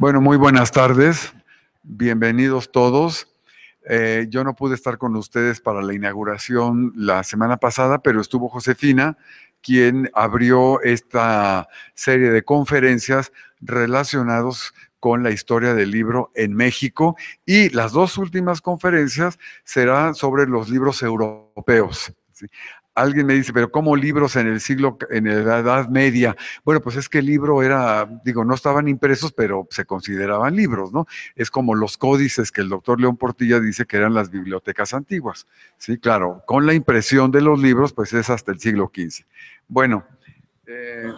Bueno, muy buenas tardes. Bienvenidos todos. Eh, yo no pude estar con ustedes para la inauguración la semana pasada, pero estuvo Josefina, quien abrió esta serie de conferencias relacionados con la historia del libro en México y las dos últimas conferencias serán sobre los libros europeos. Alguien me dice, pero ¿cómo libros en el siglo, en la Edad Media? Bueno, pues es que el libro era, digo, no estaban impresos, pero se consideraban libros, ¿no? Es como los códices que el doctor León Portilla dice que eran las bibliotecas antiguas. Sí, claro, con la impresión de los libros, pues es hasta el siglo XV. Bueno, eh,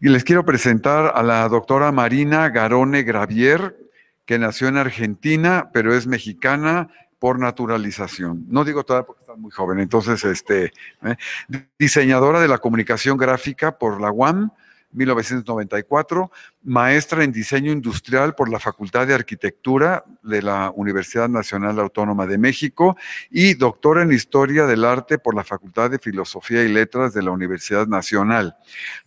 y les quiero presentar a la doctora Marina Garone Gravier, que nació en Argentina, pero es mexicana por naturalización. No digo toda porque está muy joven. Entonces, este, ¿eh? diseñadora de la comunicación gráfica por la UAM, 1994, maestra en diseño industrial por la Facultad de Arquitectura de la Universidad Nacional Autónoma de México y doctora en historia del arte por la Facultad de Filosofía y Letras de la Universidad Nacional.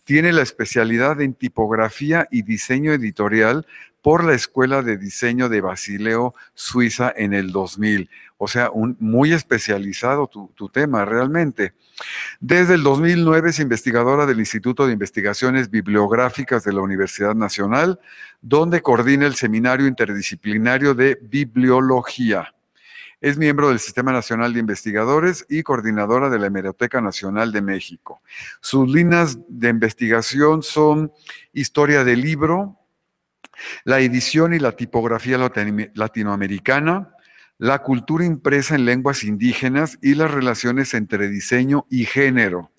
Tiene la especialidad en tipografía y diseño editorial por la Escuela de Diseño de Basileo, Suiza, en el 2000. O sea, un, muy especializado tu, tema realmente. Desde el 2009 es investigadora del Instituto de Investigaciones Bibliográficas de la Universidad Nacional, donde coordina el Seminario Interdisciplinario de Bibliología. Es miembro del Sistema Nacional de Investigadores y coordinadora de la Hemeroteca Nacional de México. Sus líneas de investigación son historia del libro, la edición y la tipografía latinoamericana, la cultura impresa en lenguas indígenas y las relaciones entre diseño y género.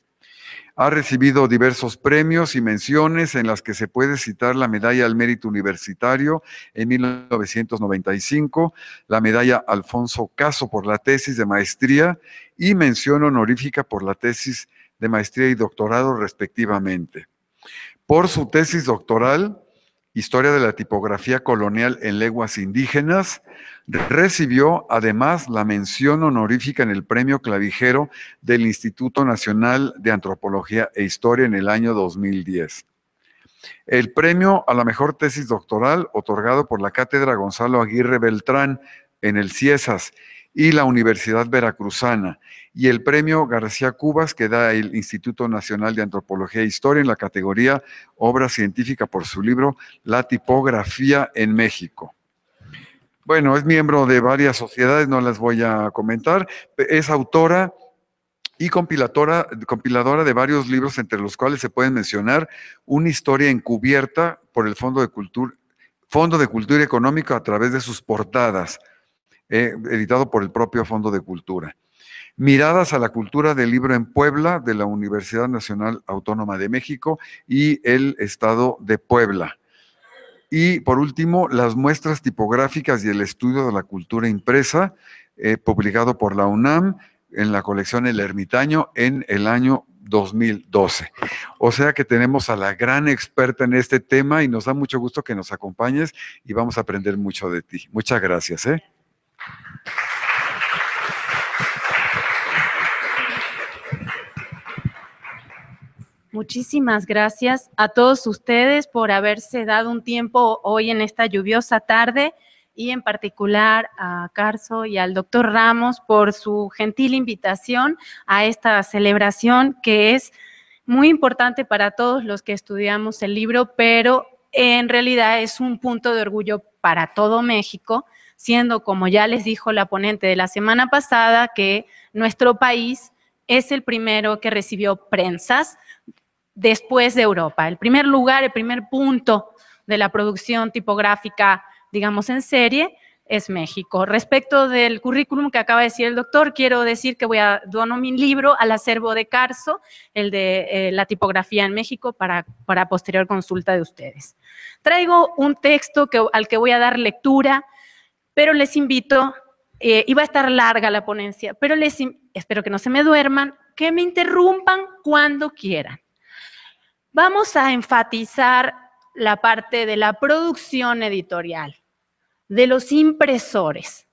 Ha recibido diversos premios y menciones en las que se puede citar la Medalla al Mérito Universitario en 1995, la Medalla Alfonso Caso por la tesis de maestría y mención honorífica por la tesis de maestría y doctorado respectivamente. Por su tesis doctoral, Historia de la tipografía colonial en lenguas indígenas, recibió además la mención honorífica en el Premio Clavijero del Instituto Nacional de Antropología e Historia en el año 2010. El premio a la mejor tesis doctoral otorgado por la Cátedra Gonzalo Aguirre Beltrán en el CIESAS y la Universidad Veracruzana y el premio García Cubas que da el Instituto Nacional de Antropología e Historia en la categoría Obra Científica por su libro La tipografía en México. Bueno, es miembro de varias sociedades, no las voy a comentar. Es autora y compiladora, compiladora de varios libros, entre los cuales se pueden mencionar Una historia encubierta por el Fondo de, Cultura, Fondo de Cultura Económica a través de sus portadas, eh, editado por el propio Fondo de Cultura. Miradas a la cultura del libro en Puebla de la Universidad Nacional Autónoma de México y el Estado de Puebla. Y por último, las muestras tipográficas y el estudio de la cultura impresa, eh, publicado por la UNAM en la colección El Ermitaño en el año 2012. O sea que tenemos a la gran experta en este tema y nos da mucho gusto que nos acompañes y vamos a aprender mucho de ti. Muchas gracias. ¿eh? Muchísimas gracias a todos ustedes por haberse dado un tiempo hoy en esta lluviosa tarde y en particular a Carso y al doctor Ramos por su gentil invitación a esta celebración que es muy importante para todos los que estudiamos el libro, pero en realidad es un punto de orgullo para todo México, siendo, como ya les dijo la ponente de la semana pasada, que nuestro país es el primero que recibió prensas después de Europa. El primer lugar, el primer punto de la producción tipográfica, digamos, en serie es México. Respecto del currículum que acaba de decir el doctor, quiero decir que voy a donar mi libro al acervo de Carso, el de eh, la tipografía en México, para, posterior consulta de ustedes. Traigo un texto que, al que voy a dar lectura, pero les invito, eh, iba a estar larga la ponencia, pero les espero que no se me duerman, que me interrumpan cuando quieran. Vamos a enfatizar la parte de la producción editorial, de los impresores,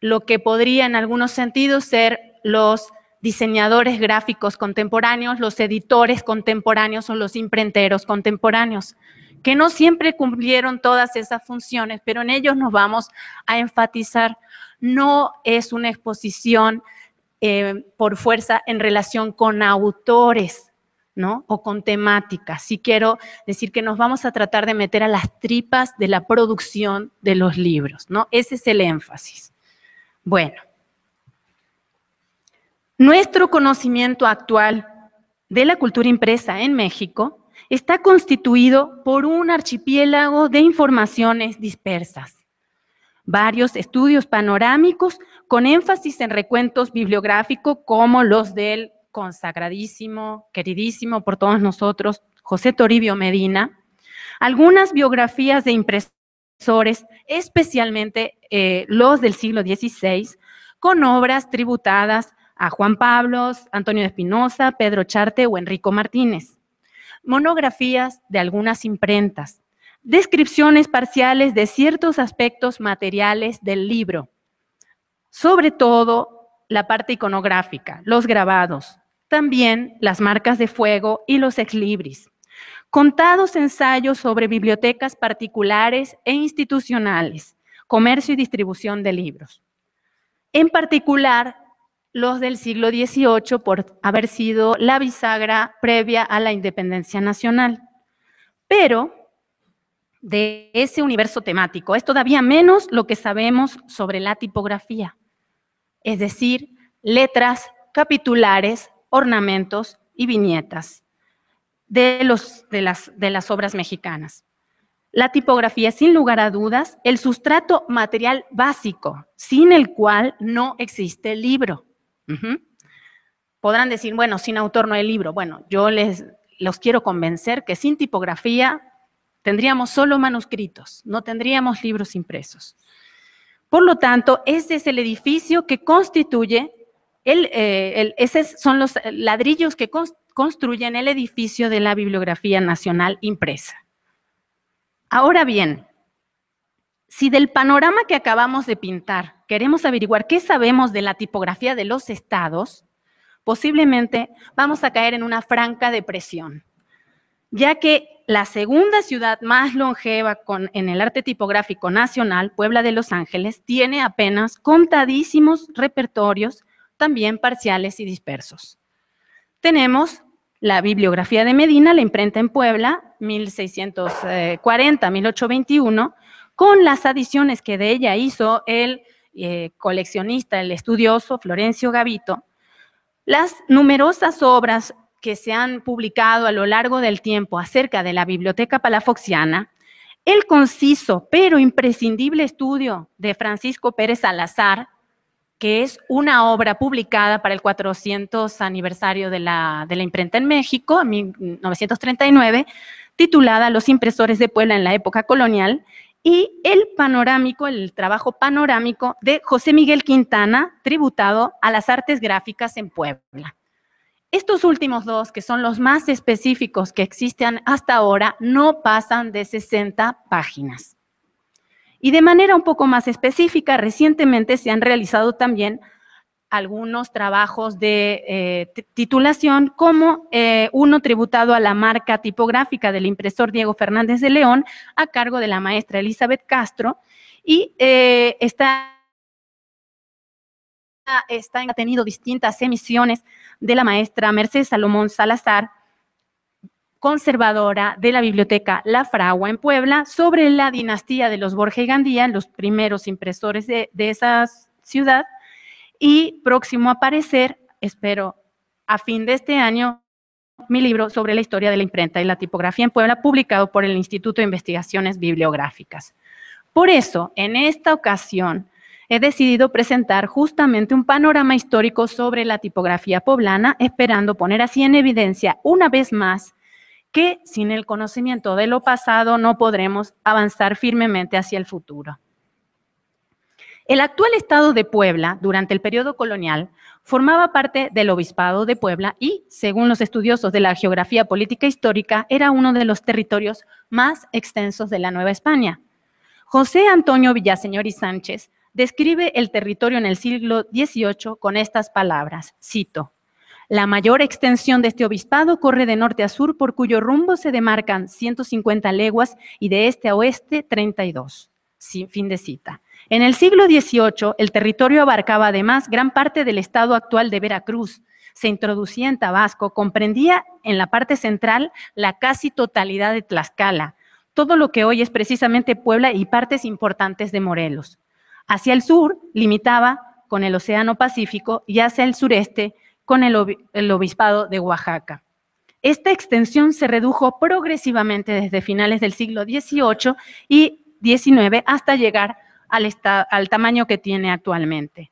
lo que podría en algunos sentidos ser los diseñadores gráficos contemporáneos, los editores contemporáneos o los imprenteros contemporáneos, que no siempre cumplieron todas esas funciones, pero en ellos nos vamos a enfatizar. No es una exposición eh, por fuerza en relación con autores, o con temática, Sí quiero decir que nos vamos a tratar de meter a las tripas de la producción de los libros, ¿no? Ese es el énfasis. Bueno, nuestro conocimiento actual de la cultura impresa en México está constituido por un archipiélago de informaciones dispersas. Varios estudios panorámicos con énfasis en recuentos bibliográficos como los del consagradísimo, queridísimo por todos nosotros, José Toribio Medina, algunas biografías de impresores, especialmente eh, los del siglo XVI, con obras tributadas a Juan Pablos, Antonio de Espinosa, Pedro Charte o Enrico Martínez. Monografías de algunas imprentas, descripciones parciales de ciertos aspectos materiales del libro, sobre todo la parte iconográfica, los grabados, también las marcas de fuego y los exlibris. Contados ensayos sobre bibliotecas particulares e institucionales, comercio y distribución de libros. En particular, los del siglo XVIII por haber sido la bisagra previa a la independencia nacional. Pero de ese universo temático es todavía menos lo que sabemos sobre la tipografía, es decir, letras capitulares ornamentos y viñetas de, los, de, las, de las obras mexicanas. La tipografía sin lugar a dudas el sustrato material básico, sin el cual no existe el libro. Podrán decir, bueno, sin autor no hay libro. Bueno, yo les los quiero convencer que sin tipografía tendríamos solo manuscritos, no tendríamos libros impresos. Por lo tanto, ese es el edificio que constituye eh, esos son los ladrillos que construyen el edificio de la Bibliografía Nacional impresa. Ahora bien, si del panorama que acabamos de pintar queremos averiguar qué sabemos de la tipografía de los estados, posiblemente vamos a caer en una franca depresión, ya que la segunda ciudad más longeva en el arte tipográfico nacional, Puebla de Los Ángeles, tiene apenas contadísimos repertorios también parciales y dispersos. Tenemos la bibliografía de Medina, la imprenta en Puebla, 1640-1821, con las adiciones que de ella hizo el eh, coleccionista, el estudioso Florencio Gavito, las numerosas obras que se han publicado a lo largo del tiempo acerca de la biblioteca palafoxiana, el conciso pero imprescindible estudio de Francisco Pérez Salazar que es una obra publicada para el 400 aniversario de la, de la imprenta en México, en 1939, titulada Los impresores de Puebla en la época colonial, y el panorámico, el trabajo panorámico de José Miguel Quintana, tributado a las artes gráficas en Puebla. Estos últimos dos, que son los más específicos que existen hasta ahora, no pasan de 60 páginas. Y de manera un poco más específica, recientemente se han realizado también algunos trabajos de eh, titulación, como eh, uno tributado a la marca tipográfica del impresor Diego Fernández de León, a cargo de la maestra Elizabeth Castro, y eh, ha tenido distintas emisiones de la maestra Mercedes Salomón Salazar, conservadora de la biblioteca La Fragua en Puebla sobre la dinastía de los Borja y Gandía, los primeros impresores de, de esa ciudad, y próximo a aparecer, espero a fin de este año, mi libro sobre la historia de la imprenta y la tipografía en Puebla, publicado por el Instituto de Investigaciones Bibliográficas. Por eso, en esta ocasión, he decidido presentar justamente un panorama histórico sobre la tipografía poblana, esperando poner así en evidencia una vez más que sin el conocimiento de lo pasado no podremos avanzar firmemente hacia el futuro. El actual Estado de Puebla, durante el periodo colonial, formaba parte del Obispado de Puebla y, según los estudiosos de la geografía política histórica, era uno de los territorios más extensos de la Nueva España. José Antonio Villaseñor y Sánchez describe el territorio en el siglo XVIII con estas palabras, cito, la mayor extensión de este obispado corre de norte a sur, por cuyo rumbo se demarcan 150 leguas y de este a oeste 32. Sin fin de cita. En el siglo XVIII, el territorio abarcaba además gran parte del estado actual de Veracruz. Se introducía en Tabasco, comprendía en la parte central la casi totalidad de Tlaxcala, todo lo que hoy es precisamente Puebla y partes importantes de Morelos. Hacia el sur limitaba con el Océano Pacífico y hacia el sureste con el, obispado de Oaxaca. Esta extensión se redujo progresivamente desde finales del siglo XVIII y XIX hasta llegar al, tamaño que tiene actualmente.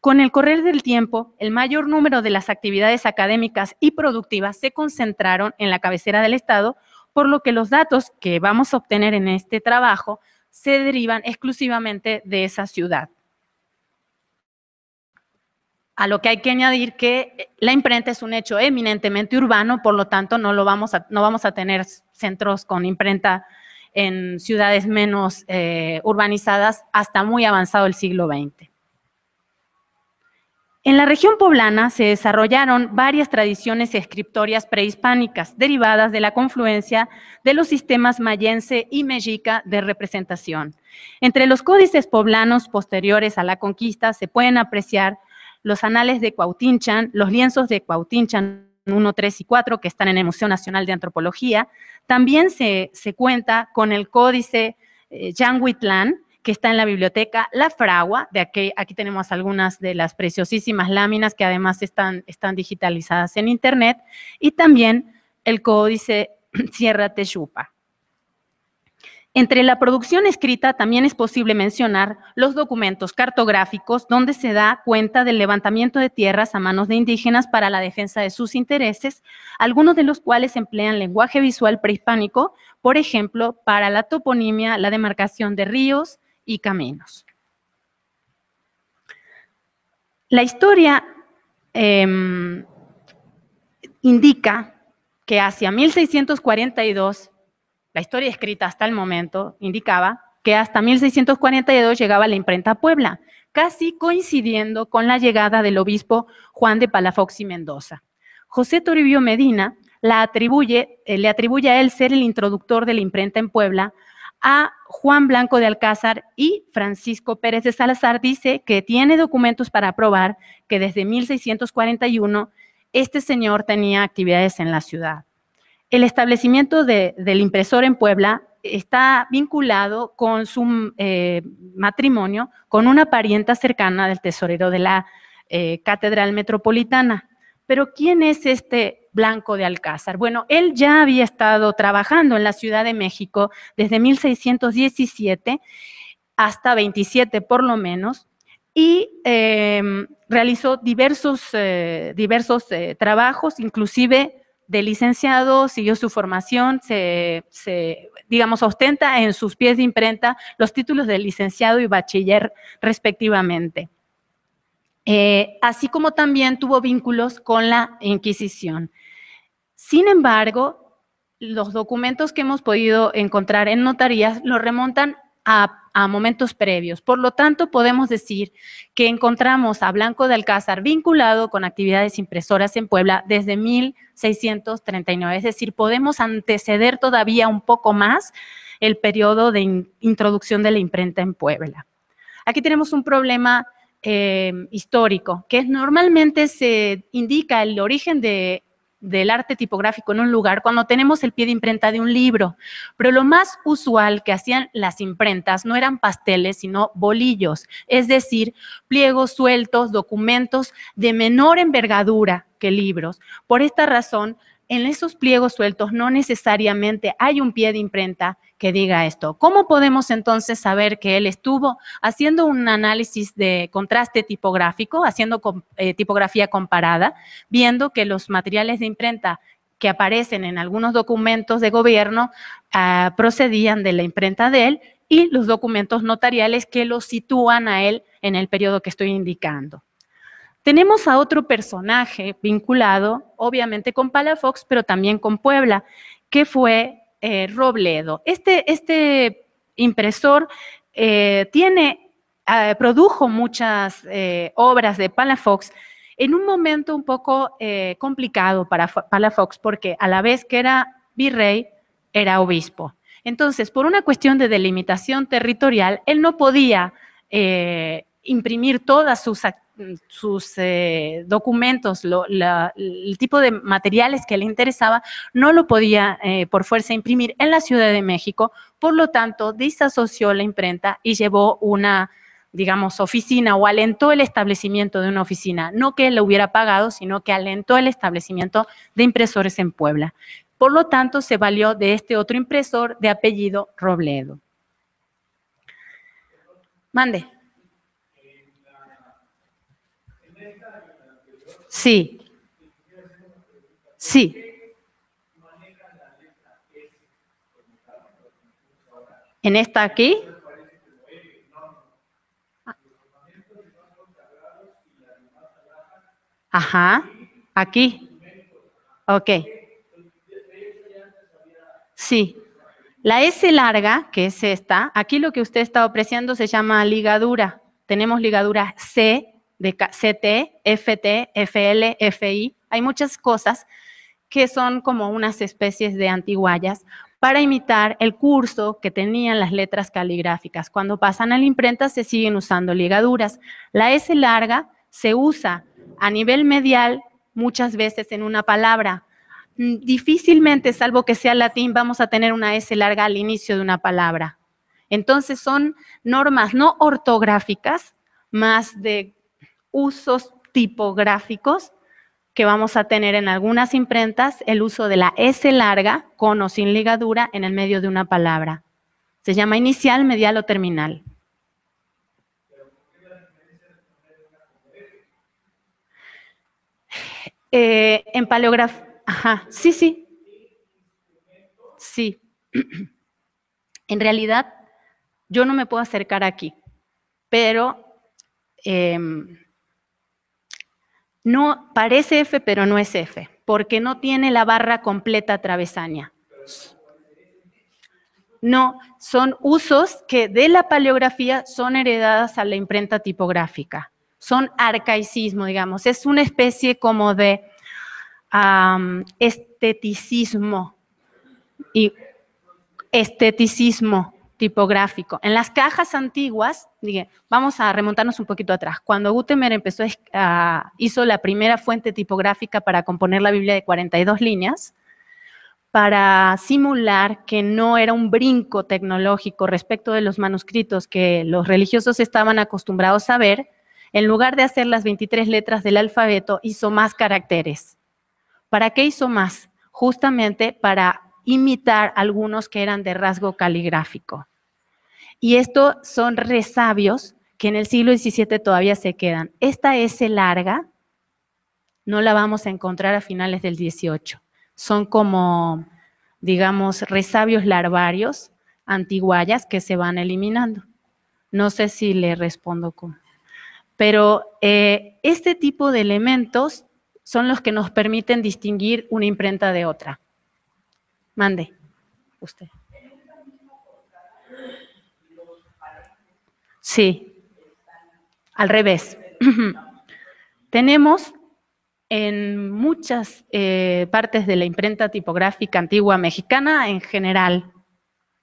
Con el correr del tiempo, el mayor número de las actividades académicas y productivas se concentraron en la cabecera del Estado, por lo que los datos que vamos a obtener en este trabajo se derivan exclusivamente de esa ciudad a lo que hay que añadir que eh, la imprenta es un hecho eminentemente urbano, por lo tanto no, lo vamos, a, no vamos a tener centros con imprenta en ciudades menos eh, urbanizadas hasta muy avanzado el siglo XX. En la región poblana se desarrollaron varias tradiciones escritorias prehispánicas derivadas de la confluencia de los sistemas mayense y mexica de representación. Entre los códices poblanos posteriores a la conquista se pueden apreciar los anales de Cuautinchan, los lienzos de Cuautinchan 1, 3 y 4 que están en el Museo Nacional de Antropología. También se, cuenta con el códice eh, que está en la biblioteca La Fragua, de aquí, aquí tenemos algunas de las preciosísimas láminas que además están, están digitalizadas en internet, y también el códice Sierra Techupa. Entre la producción escrita también es posible mencionar los documentos cartográficos donde se da cuenta del levantamiento de tierras a manos de indígenas para la defensa de sus intereses, algunos de los cuales emplean lenguaje visual prehispánico, por ejemplo, para la toponimia, la demarcación de ríos y caminos. La historia em, indica que hacia 1642 la historia escrita hasta el momento indicaba que hasta 1642 llegaba la imprenta a Puebla, casi coincidiendo con la llegada del obispo Juan de Palafox y Mendoza. José Toribio Medina eh, le atribuye a él ser el introductor de la imprenta en Puebla, a Juan Blanco de Alcázar y Francisco Pérez de Salazar dice que tiene documentos para probar que desde 1641 este señor tenía actividades en la ciudad. El establecimiento del impresor en Puebla está vinculado con su eh, matrimonio con una parienta cercana del tesorero de la eh, Catedral Metropolitana. Pero ¿quién es este Blanco de Alcázar? Bueno, él ya había estado trabajando en la Ciudad de México desde 1617 hasta 27 por lo menos, y eh, realizó diversos, diversos trabajos, inclusive de licenciado, siguió su formación, se, digamos, ostenta en sus pies de imprenta los títulos de licenciado y bachiller respectivamente. Eh, así como también tuvo vínculos con la Inquisición. Sin embargo, los documentos que hemos podido encontrar en notarías lo remontan a a momentos previos. Por lo tanto, podemos decir que encontramos a Blanco de Alcázar vinculado con actividades impresoras en Puebla desde 1639. Es decir, podemos anteceder todavía un poco más el periodo de introducción de la imprenta en Puebla. Aquí tenemos un problema eh, histórico, que normalmente se indica el origen de del arte tipográfico en un lugar cuando tenemos el pie de imprenta de un libro. Pero lo más usual que hacían las imprentas no eran pasteles, sino bolillos, es decir, pliegos sueltos, documentos de menor envergadura que libros. Por esta razón, en esos pliegos sueltos no necesariamente hay un pie de imprenta que diga esto. ¿Cómo podemos entonces saber que él estuvo haciendo un análisis de contraste tipográfico, haciendo eh, tipografía comparada, viendo que los materiales de imprenta que aparecen en algunos documentos de gobierno ah, procedían de la imprenta de él y los documentos notariales que lo sitúan a él en el periodo que estoy indicando? Tenemos a otro personaje vinculado, obviamente con Palafox, pero también con Puebla, que fue eh, Robledo. Este, este impresor eh, tiene, eh, produjo muchas obras de Palafox en un momento un poco complicado para Palafox, porque a la vez que era virrey, era obispo. Entonces, por una cuestión de delimitación territorial, él no podía imprimir todas sus actividades Mm, sus eh, documentos, el tipo de materiales que le interesaba, no lo podía eh, por fuerza imprimir en la Ciudad de México, por lo tanto disasoció la imprenta y llevó una, digamos, oficina o alentó el establecimiento de una oficina, no que lo hubiera pagado, sino que alentó el establecimiento de impresores en Puebla. Por lo tanto, se valió de este otro impresor de apellido Robledo. Mande. Sí. Sí. En esta aquí. Ajá. Aquí. Ok. Sí. La S larga, que es esta, aquí lo que usted está apreciando se llama ligadura. Tenemos ligadura C de CT, FT, FL, FI. Hay muchas cosas que son como unas especies de antiguallas para imitar el curso que tenían las letras caligráficas. Cuando pasan a la imprenta se siguen usando ligaduras. La S larga se usa a nivel medial muchas veces en una palabra. Mm, difícilmente, salvo que sea latín, vamos a tener una S larga al inicio de una palabra. Entonces son normas no ortográficas, más de usos tipográficos que vamos a tener en algunas imprentas el uso de la S larga con o sin ligadura en el medio de una palabra. Se llama inicial, medial o terminal. Eh, en paleografía, ajá, sí, sí. Sí. En realidad, yo no me puedo acercar aquí, pero em, no parece F, pero no es F, porque no tiene la barra completa travesaña. No, son usos que de la paleografía son heredadas a la imprenta tipográfica. Son arcaicismo, digamos. Es una especie como de esteticismo y esteticismo tipográfico. En las cajas antiguas, vamos a remontarnos un poquito atrás. Cuando Gutenberg empezó a, hizo la primera fuente tipográfica para componer la Biblia de 42 líneas, para simular que no era un brinco tecnológico respecto de los manuscritos que los religiosos estaban acostumbrados a ver, en lugar de hacer las 23 letras del alfabeto, hizo más caracteres. ¿Para qué hizo más? Justamente para imitar algunos que eran de rasgo caligráfico. Y estos son resabios que en el siglo XVII todavía se quedan. Esta es larga, no la vamos a encontrar a finales del XVIII. Son como, digamos, resabios larvarios, antiguayas, que se van eliminando. No sé si le respondo cómo. Pero eh, este tipo de elementos son los que nos permiten distinguir una imprenta de otra. Mande, usted. Sí, al revés. Tenemos en muchas eh, partes de la imprenta tipográfica antigua mexicana en general,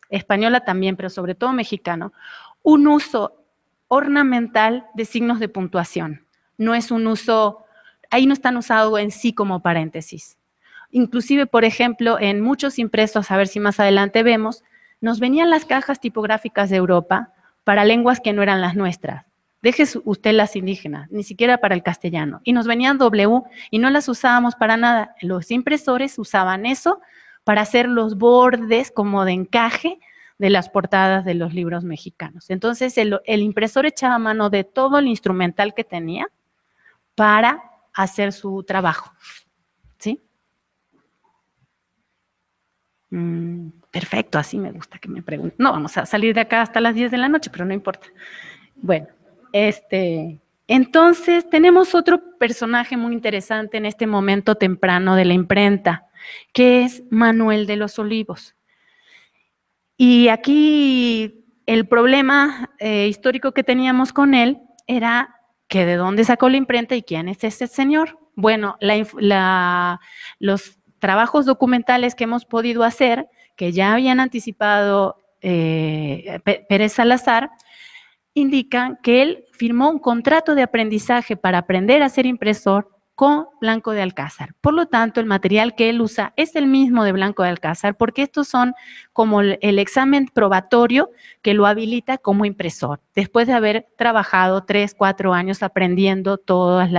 española también, pero sobre todo mexicano, un uso ornamental de signos de puntuación. No es un uso, ahí no están usados en sí como paréntesis. Inclusive, por ejemplo, en muchos impresos, a ver si más adelante vemos, nos venían las cajas tipográficas de Europa para lenguas que no eran las nuestras. Deje usted las indígenas, ni siquiera para el castellano. Y nos venían W y no las usábamos para nada. Los impresores usaban eso para hacer los bordes como de encaje de las portadas de los libros mexicanos. Entonces el, el, impresor echaba mano de todo el instrumental que tenía para hacer su trabajo. ¿Sí? Mm, perfecto, así me gusta que me pregunten. No, vamos a salir de acá hasta las 10 de la noche, pero no importa. Bueno, este, entonces tenemos otro personaje muy interesante en este momento temprano de la imprenta, que es Manuel de los Olivos. Y aquí el problema eh, histórico que teníamos con él era que de dónde sacó la imprenta y quién es ese señor. Bueno, los trabajos documentales que hemos podido hacer, que ya habían anticipado eh, Pérez Salazar, indican que él firmó un contrato de aprendizaje para aprender a ser impresor con Blanco de Alcázar. Por lo tanto, el material que él usa es el mismo de Blanco de Alcázar, porque estos son como el examen probatorio que lo habilita como impresor, después de haber trabajado tres, cuatro años aprendiendo todos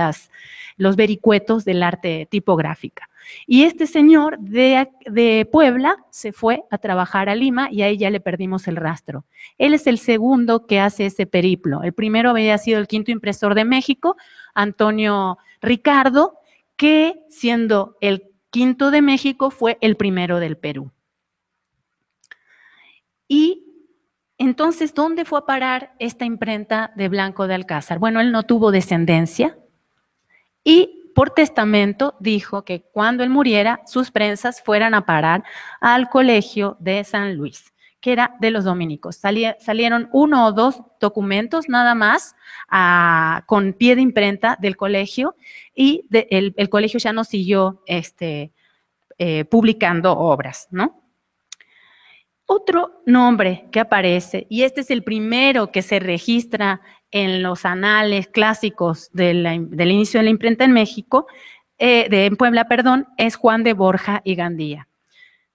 los vericuetos del arte tipográfica. Y este señor de, Puebla se fue a trabajar a Lima y ahí ya le perdimos el rastro. Él es el segundo que hace ese periplo. El primero había sido el quinto impresor de México, Antonio Ricardo, que siendo el quinto de México fue el primero del Perú. Y entonces, ¿dónde fue a parar esta imprenta de Blanco de Alcázar? Bueno, él no tuvo descendencia y por testamento dijo que cuando él muriera, sus prensas fueran a parar al colegio de San Luis, que era de los dominicos. salieron uno o dos documentos nada más ah, con pie de imprenta del colegio y el, colegio ya no siguió este, eh, publicando obras, ¿no? Otro nombre que aparece, y este es el primero que se registra en los anales clásicos del inicio de la imprenta en México, eh, de en Puebla, perdón, es Juan de Borja y Gandía.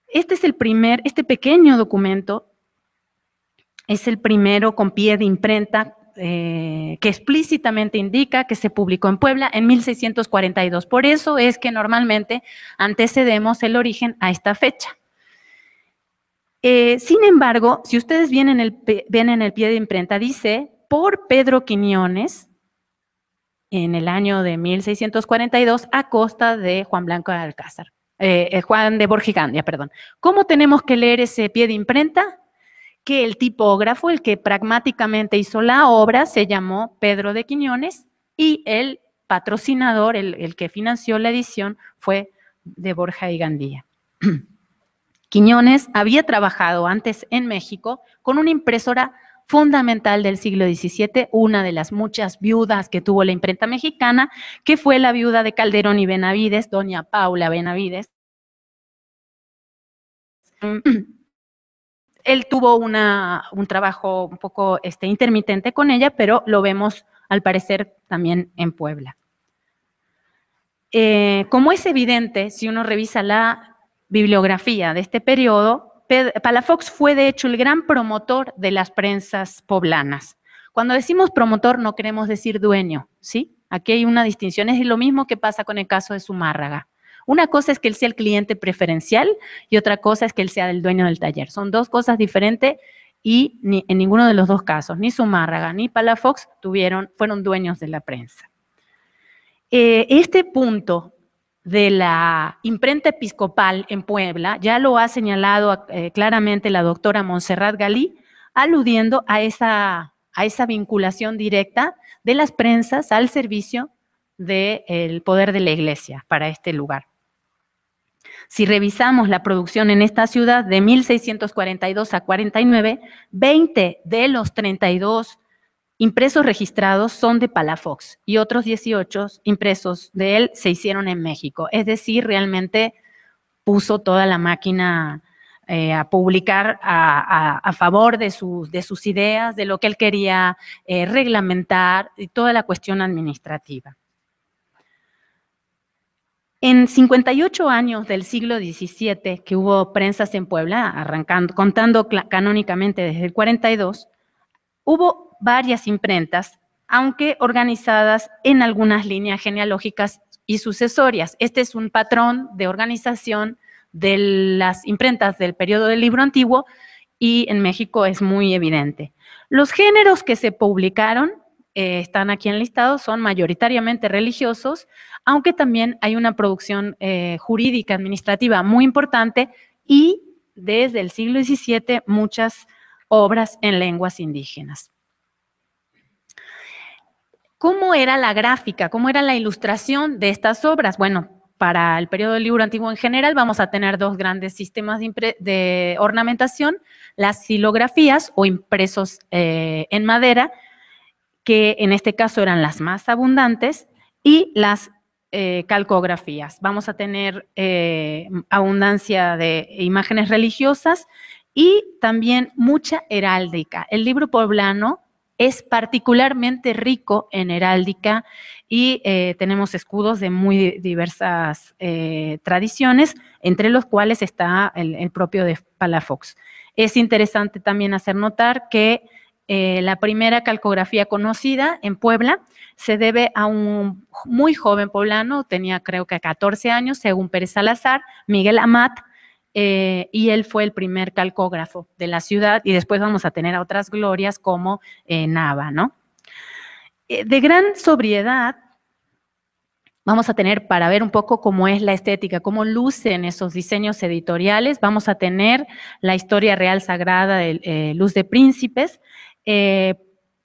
Este es el primer, este pequeño documento es el primero con pie de imprenta eh, que explícitamente indica que se publicó en Puebla en 1642. Por eso es que normalmente antecedemos el origen a esta fecha. Eh, sin embargo, si ustedes ven ven en el pie de imprenta, dice por Pedro Quiñones en el año de 1642 a costa de Juan Blanco de Alcázar, eh, eh, Juan de Borja Gandía, perdón. ¿Cómo tenemos que leer ese pie de imprenta? Que el tipógrafo, el que pragmáticamente hizo la obra, se llamó Pedro de Quiñones y el patrocinador, el, el que financió la edición, fue de Borja y Gandía. Quiñones había trabajado antes en México con una impresora fundamental del siglo XVII, una de las muchas viudas que tuvo la imprenta mexicana, que fue la viuda de Calderón y Benavides, doña Paula Benavides. Él tuvo un trabajo un poco este, intermitente con ella, pero lo vemos al parecer también en Puebla. Eh, como es evidente, si uno revisa la bibliografía de este periodo, Palafox fue de hecho el gran promotor de las prensas poblanas. Cuando decimos promotor no queremos decir dueño, ¿sí? Aquí hay una distinción, es lo mismo que pasa con el caso de Zumárraga. Una cosa es que él sea el cliente preferencial y otra cosa es que él sea el dueño del taller. Son dos cosas diferentes y en ninguno de los dos casos, ni Zumárraga ni Palafox tuvieron, fueron dueños de la prensa. Eh, este punto de la imprenta episcopal en Puebla, ya lo ha señalado eh, claramente la doctora Montserrat Galí, aludiendo a esa, a esa vinculación directa de las prensas al servicio del poder de la iglesia para este lugar. Si revisamos la producción en esta ciudad de 1642 a 49, 20 de los 32 impresos registrados son de Palafox y otros 18 impresos de él se hicieron en México. Es decir, realmente puso toda la máquina eh, a publicar a, favor de sus, ideas, de lo que él quería eh, reglamentar y toda la cuestión administrativa. En 58 años del siglo XVII, que hubo prensas en Puebla, arrancando, contando canónicamente desde el 42, hubo varias imprentas, aunque organizadas en algunas líneas genealógicas y sucesorias. Este es un patrón de organización de las imprentas del periodo del libro antiguo y en México es muy evidente. Los géneros que se publicaron eh, están aquí en listado son mayoritariamente religiosos, aunque también hay una producción eh, jurídica administrativa muy importante y desde el siglo XVII muchas obras en lenguas indígenas. ¿Cómo era la gráfica? ¿Cómo era la ilustración de estas obras? Bueno, para el periodo del libro antiguo en general vamos a tener dos grandes sistemas de, ornamentación, las silografías o impresos eh, en madera, que en este caso eran las más abundantes, y las eh, calcografías. Vamos a tener eh, abundancia de imágenes religiosas y también mucha heráldica. El libro poblano es particularmente rico en heráldica y eh, tenemos escudos de muy diversas eh, tradiciones, entre los cuales está el, propio de Palafox. Es interesante también hacer notar que eh, la primera calcografía conocida en Puebla se debe a un muy joven poblano, tenía creo que 14 años, según Pérez Salazar, Miguel Amat, eh, y él fue el primer calcógrafo de la ciudad y después vamos a tener a otras glorias como eh, Nava, ¿no? Eh, de gran sobriedad vamos a tener para ver un poco cómo es la estética, cómo lucen esos diseños editoriales, vamos a tener la historia real sagrada de Luz de Príncipes,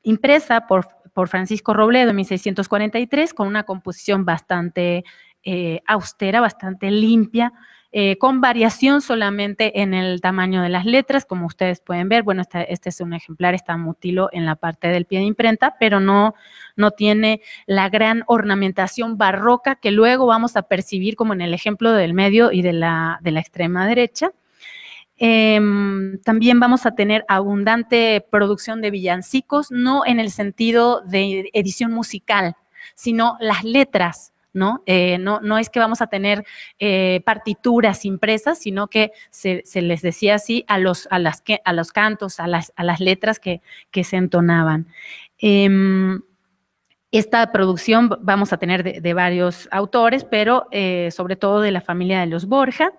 impresa por, por Francisco Robledo en 1643 con una composición bastante austera, bastante limpia, eh, con variación solamente en el tamaño de las letras, como ustedes pueden ver. Bueno, este, es un ejemplar, está mutilo en la parte del pie de imprenta, pero no, no tiene la gran ornamentación barroca que luego vamos a percibir como en el ejemplo del medio y de la, extrema derecha. Em, también vamos a tener abundante producción de villancicos, no en el sentido de edición musical, sino las letras. Eh, ¿no? no, es que vamos a tener eh, partituras impresas, sino que se, les decía así a los, a las a los cantos, a las, letras que, se entonaban. Em, esta producción vamos a tener de, varios autores, pero eh, sobre todo de la familia de los Borja.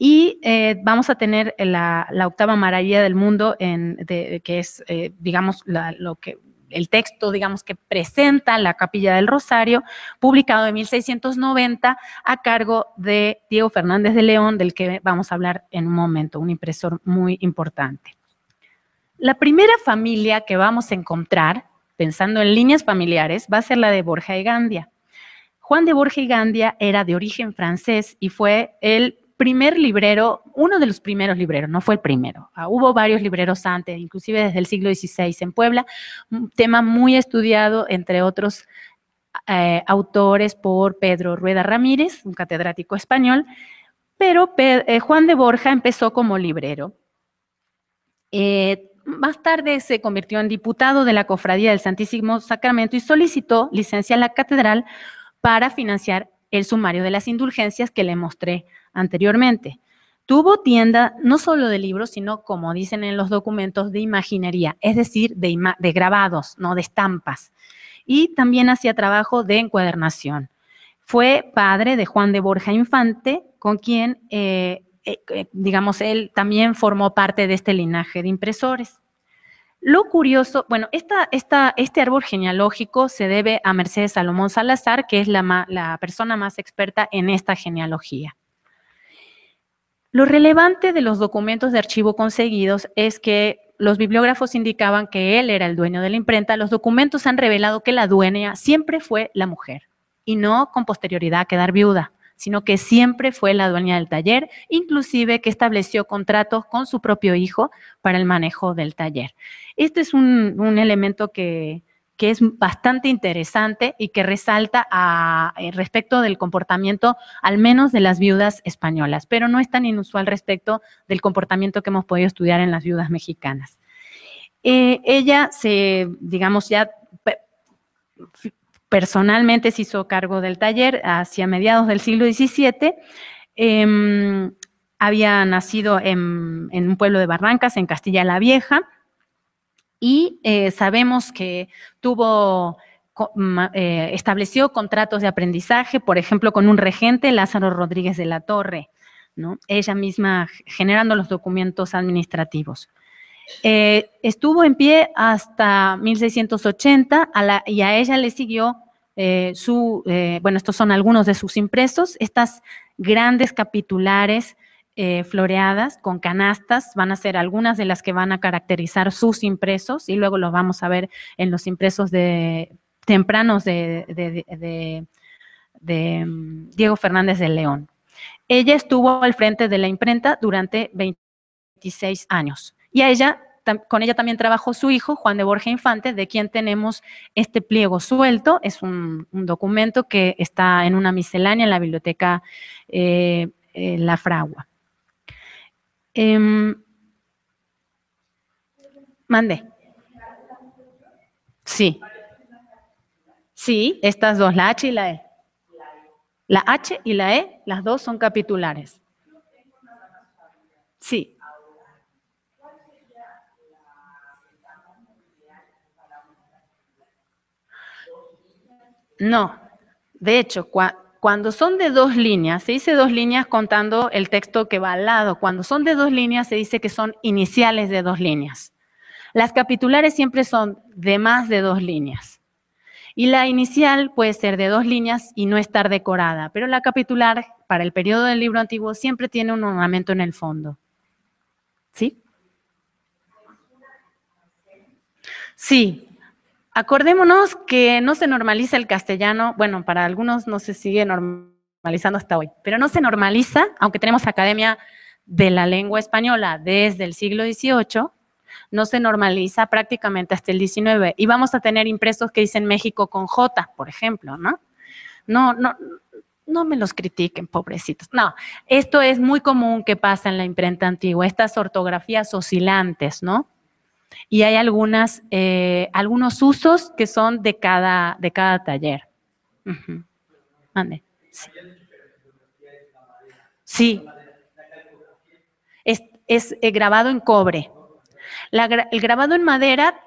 Y vamos a tener la, octava maravilla del mundo, que es, digamos, lo que el texto, digamos, que presenta la Capilla del Rosario, publicado en 1690 a cargo de Diego Fernández de León, del que vamos a hablar en un momento, un impresor muy importante. La primera familia que vamos a encontrar, pensando en líneas familiares, va a ser la de Borja y Gandia. Juan de Borja y Gandia era de origen francés y fue el primer librero, uno de los primeros libreros, no fue el primero, ah, hubo varios libreros antes, inclusive desde el siglo XVI en Puebla, un tema muy estudiado, entre otros eh, autores, por Pedro Rueda Ramírez, un catedrático español, pero eh, Juan de Borja empezó como librero. Eh, más tarde se convirtió en diputado de la Cofradía del Santísimo Sacramento y solicitó licencia en la catedral para financiar el sumario de las indulgencias que le mostré anteriormente. Tuvo tienda no solo de libros, sino, como dicen en los documentos, de imaginería, es decir, de, de grabados, no de estampas. Y también hacía trabajo de encuadernación. Fue padre de Juan de Borja Infante, con quien, eh, eh, eh, digamos, él también formó parte de este linaje de impresores. Lo curioso, bueno, esta, este árbol genealógico se debe a Mercedes Salomón Salazar, que es la, la persona más experta en esta genealogía. Lo relevante de los documentos de archivo conseguidos es que los bibliógrafos indicaban que él era el dueño de la imprenta. Los documentos han revelado que la dueña siempre fue la mujer y no con posterioridad a quedar viuda sino que siempre fue la dueña del taller, inclusive que estableció contratos con su propio hijo para el manejo del taller. Este es un, un elemento que, que es bastante interesante y que resalta eh, respecto del comportamiento, al menos de las viudas españolas, pero no es tan inusual respecto del comportamiento que hemos podido estudiar en las viudas mexicanas. Eh, ella se, digamos, ya personalmente se hizo cargo del taller hacia mediados del siglo XVII. Em, había nacido en, un pueblo de Barrancas, en Castilla la Vieja, y eh, sabemos que tuvo eh, estableció contratos de aprendizaje, por ejemplo, con un regente, Lázaro Rodríguez de la Torre, ¿no? ella misma generando los documentos administrativos. Eh, estuvo en pie hasta 1680 y a ella le siguió su, bueno, estos son algunos de sus impresos, estas grandes capitulares eh, floreadas con canastas, van a ser algunas de las que van a caracterizar sus impresos y luego lo vamos a ver en los impresos de tempranos de, de, mm, Diego Fernández de León. Ella estuvo al frente de la imprenta durante 26 años y a ella, con ella también trabajó su hijo, Juan de Borja Infante, de quien tenemos este pliego suelto. Es un, documento que está en una miscelánea en la biblioteca eh, eh, La Fragua. Em, mande. Sí. Sí, estas dos, la H y la E. La H y la E, las dos son capitulares. Sí. No. De hecho, cuando son de dos líneas, se dice dos líneas contando el texto que va al lado. Cuando son de dos líneas, se dice que son iniciales de dos líneas. Las capitulares siempre son de más de dos líneas. Y la inicial puede ser de dos líneas y no estar decorada, pero la capitular para el periodo del libro antiguo siempre tiene un ornamento en el fondo. ¿Sí? Sí, Acordémonos que no se normaliza el castellano, bueno, para algunos no se sigue normalizando hasta hoy, pero no se normaliza, aunque tenemos Academia de la Lengua Española desde el siglo XVIII, no se normaliza prácticamente hasta el XIX. Y vamos a tener impresos que dicen México con J, por ejemplo, ¿no? No, no, no me los critiquen, pobrecitos. No, esto es muy común que pasa en la imprenta antigua, estas ortografías oscilantes, ¿no? y hay algunas, eh, algunos usos que son de cada, de cada taller. Sí. Es, eh, grabado en cobre. el grabado en madera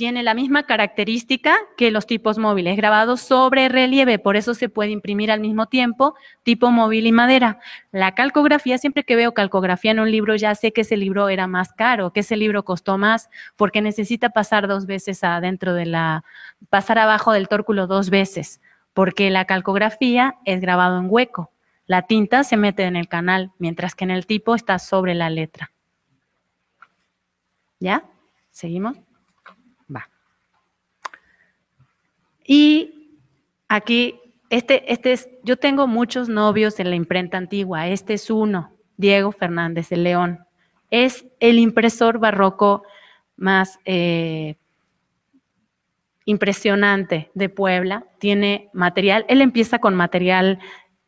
tiene la misma característica que los tipos móviles, grabado sobre relieve, por eso se puede imprimir al mismo tiempo tipo móvil y madera. La calcografía, siempre que veo calcografía en un libro, ya sé que ese libro era más caro, que ese libro costó más, porque necesita pasar dos veces adentro de la, pasar abajo del tórculo dos veces, porque la calcografía es grabado en hueco. La tinta se mete en el canal, mientras que en el tipo está sobre la letra. ¿Ya? ¿Seguimos? Y aquí, este, este es, yo tengo muchos novios en la imprenta antigua, este es uno, Diego Fernández de León. Es el impresor barroco más eh, impresionante de Puebla. Tiene material, él empieza con material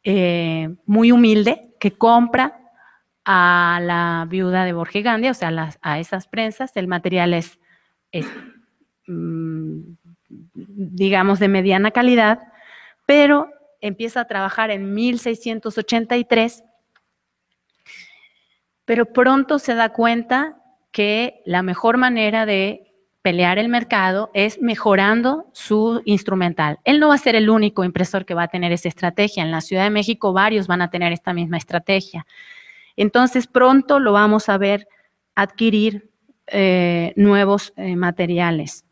eh, muy humilde que compra a la viuda de Gandia, o sea, a esas prensas. El material es, mm, digamos, de mediana calidad, pero empieza a trabajar en 1683, pero pronto se da cuenta que la mejor manera de pelear el mercado es mejorando su instrumental. Él no va a ser el único impresor que va a tener esa estrategia. En la Ciudad de México varios van a tener esta misma estrategia. Entonces pronto lo vamos a ver adquirir eh, nuevos eh, materiales.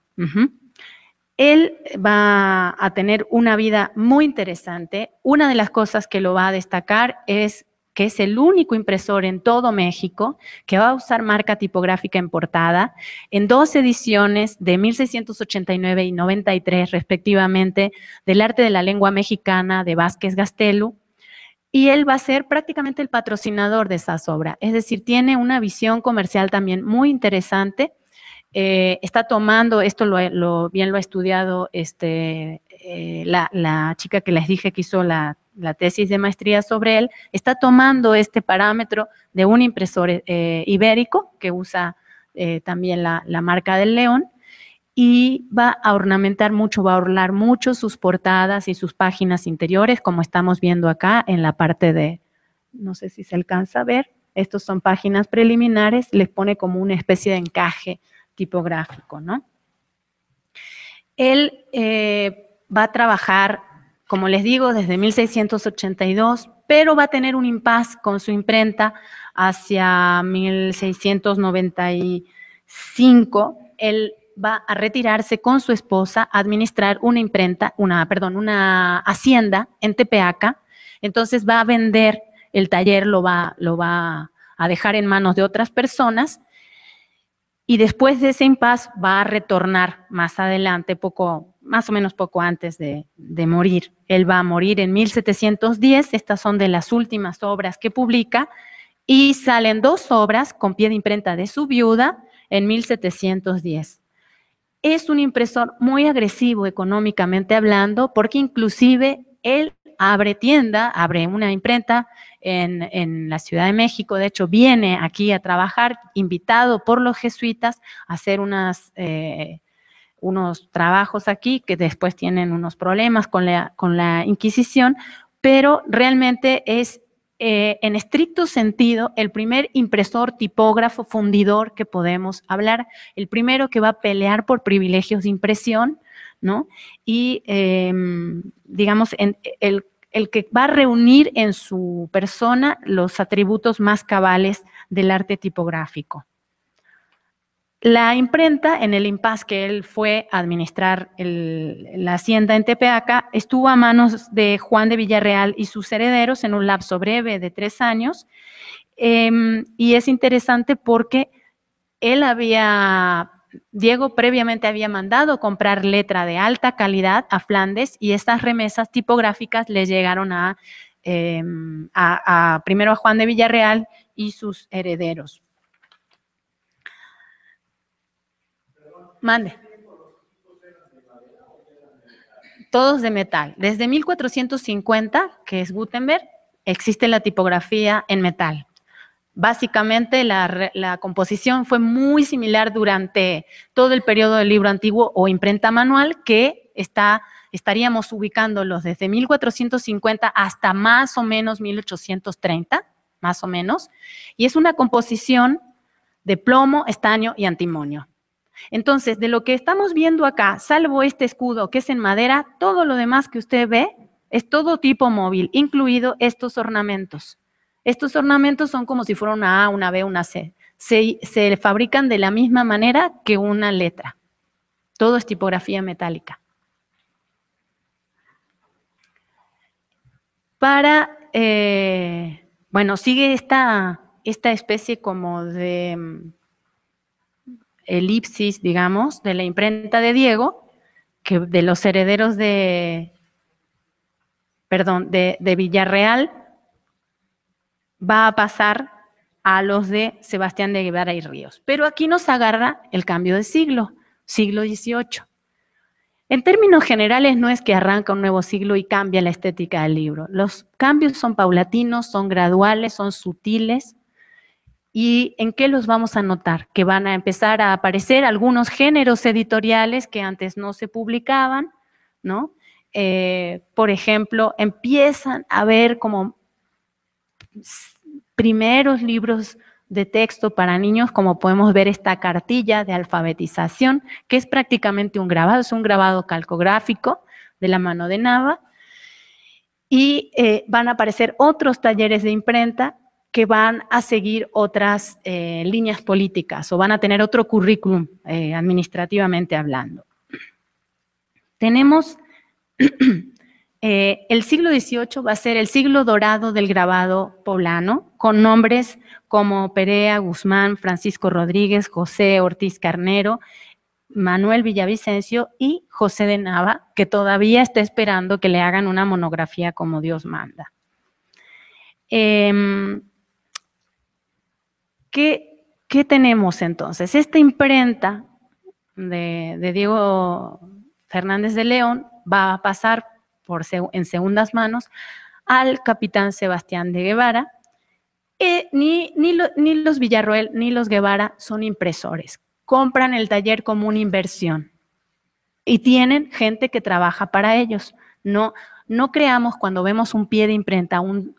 Él va a tener una vida muy interesante. Una de las cosas que lo va a destacar es que es el único impresor en todo México que va a usar marca tipográfica importada en dos ediciones de 1689 y 93 respectivamente, del arte de la lengua mexicana de Vázquez Gastelu, y él va a ser prácticamente el patrocinador de esas obras, es decir, tiene una visión comercial también muy interesante eh, está tomando, esto lo, bien lo ha estudiado este, eh, la, chica que les dije que hizo la, tesis de maestría sobre él, está tomando este parámetro de un impresor eh, ibérico que usa también la, la, marca del león y va a ornamentar mucho, va a orlar mucho sus portadas y sus páginas interiores, como estamos viendo acá en la parte de, no sé si se alcanza a ver, estos son páginas preliminares, les pone como una especie de encaje tipográfico, ¿no? Él eh, va a trabajar, como les digo, desde 1682, pero va a tener un impas con su imprenta hacia 1695. Él va a retirarse con su esposa a administrar una imprenta, una, perdón, una hacienda en Tepeaca. Entonces va a vender el taller, lo va, lo va a dejar en manos de otras personas y después de ese impasse va a retornar más adelante, poco, más o menos poco antes de, de, morir. Él va a morir en 1710, estas son de las últimas obras que publica, y salen dos obras con pie de imprenta de su viuda en 1710. Es un impresor muy agresivo económicamente hablando, porque inclusive él abre tienda, abre una imprenta en, la Ciudad de México. De hecho, viene aquí a trabajar, invitado por los jesuitas a hacer unas... Eh, unos trabajos aquí que después tienen unos problemas con la, con la Inquisición, pero realmente es eh, en estricto sentido el primer impresor, tipógrafo, fundidor que podemos hablar, el primero que va a pelear por privilegios de impresión, ¿no? Y em, digamos, en, el el que va a reunir en su persona los atributos más cabales del arte tipográfico. La imprenta, en el impas que él fue a administrar la hacienda en Tepeaca, estuvo a manos de Juan de Villarreal y sus herederos en un lapso breve de tres años. Em, y es interesante porque él había Diego previamente había mandado comprar letra de alta calidad a Flandes y estas remesas tipográficas le llegaron a, em, a primero a Juan de Villarreal y sus herederos. Mande. Todos de metal. Desde 1450, que es Gutenberg, existe la tipografía en metal. Básicamente la, composición fue muy similar durante todo el periodo del libro antiguo o imprenta manual que está, estaríamos ubicándolos desde 1450 hasta más o menos 1830, más o menos, y es una composición de plomo, estaño y antimonio. Entonces, de lo que estamos viendo acá, salvo este escudo que es en madera, todo lo demás que usted ve es todo tipo móvil, incluido estos ornamentos. Estos ornamentos son como si fuera una A, una B, una C. Se, se fabrican de la misma manera que una letra. Todo es tipografía metálica. Para, eh, bueno, sigue esta, esta especie como de mm, elipsis, digamos, de la imprenta de Diego, que de los herederos de, perdón, de, de Villarreal, va a pasar a los de Sebastián de Guevara y Ríos. Pero aquí nos agarra el cambio de siglo, siglo XVIII. En términos generales, no es que arranca un nuevo siglo y cambia la estética del libro. Los cambios son paulatinos, son graduales, son sutiles. ¿Y en qué los vamos a notar? Que van a empezar a aparecer algunos géneros editoriales que antes no se publicaban, ¿no? Eh, por ejemplo, empiezan a ver como primeros libros de texto para niños, como podemos ver esta cartilla de alfabetización, que es prácticamente un grabado, es un grabado calcográfico de la mano de Nava. Y eh, van a aparecer otros talleres de imprenta que van a seguir otras eh, líneas políticas o van a tener otro currículum eh, administrativamente hablando. Tenemos Eh, el siglo XVIII va a ser el siglo dorado del grabado poblano, con nombres como Perea, Guzmán, Francisco Rodríguez, José Ortiz Carnero, Manuel Villavicencio y José de Nava, que todavía está esperando que le hagan una monografía como Dios manda. Em, ¿qué, tenemos entonces? Esta imprenta de, de Diego Fernández de León va a pasar en segundas manos al capitán Sebastián de Guevara. Eh, ni, los Villarroel ni los Guevara son impresores. Compran el taller como una inversión y tienen gente que trabaja para ellos. No, creamos cuando vemos un pie de imprenta, un,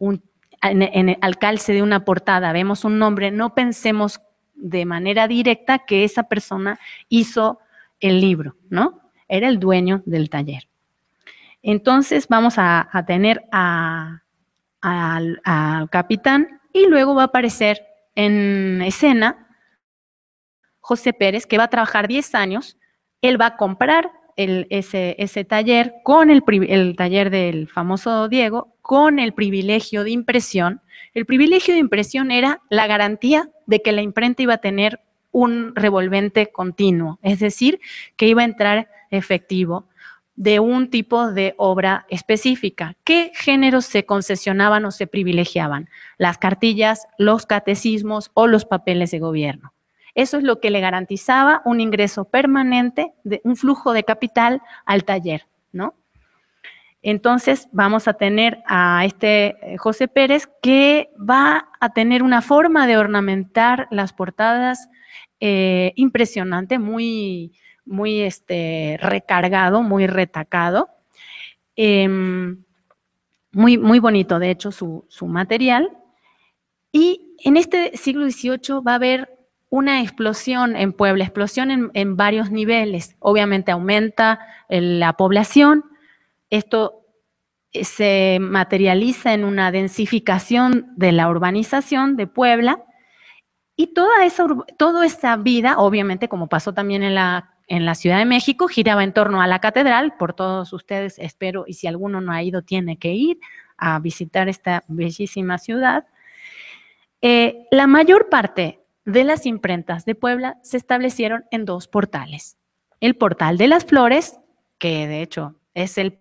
en, el al de una portada, vemos un nombre, no pensemos de manera directa que esa persona hizo el libro, ¿no? Era el dueño del taller. Entonces vamos a, tener al, capitán y luego va a aparecer en escena José Pérez, que va a trabajar 10 años. Él va a comprar ese, taller con el, taller del famoso Diego, con el privilegio de impresión. El privilegio de impresión era la garantía de que la imprenta iba a tener un revolvente continuo, es decir, que iba a entrar efectivo de un tipo de obra específica. ¿Qué géneros se concesionaban o se privilegiaban? Las cartillas, los catecismos o los papeles de gobierno. Eso es lo que le garantizaba un ingreso permanente, de, un flujo de capital al taller, ¿no? Entonces vamos a tener a este eh, José Pérez que va a tener una forma de ornamentar las portadas eh, impresionante, muy muy este, recargado, muy retacado. Em, muy, muy bonito, de hecho, su, material. Y en este siglo XVIII va a haber una explosión en Puebla, explosión en, varios niveles. Obviamente aumenta la población, esto eh, se materializa en una densificación de la urbanización de Puebla y toda esa, toda esa vida, obviamente como pasó también en la en la Ciudad de México giraba en torno a la catedral. Por todos ustedes espero, y si alguno no ha ido, tiene que ir a visitar esta bellísima ciudad. Eh, la mayor parte de las imprentas de Puebla se establecieron en dos portales. El portal de las flores, que de hecho es el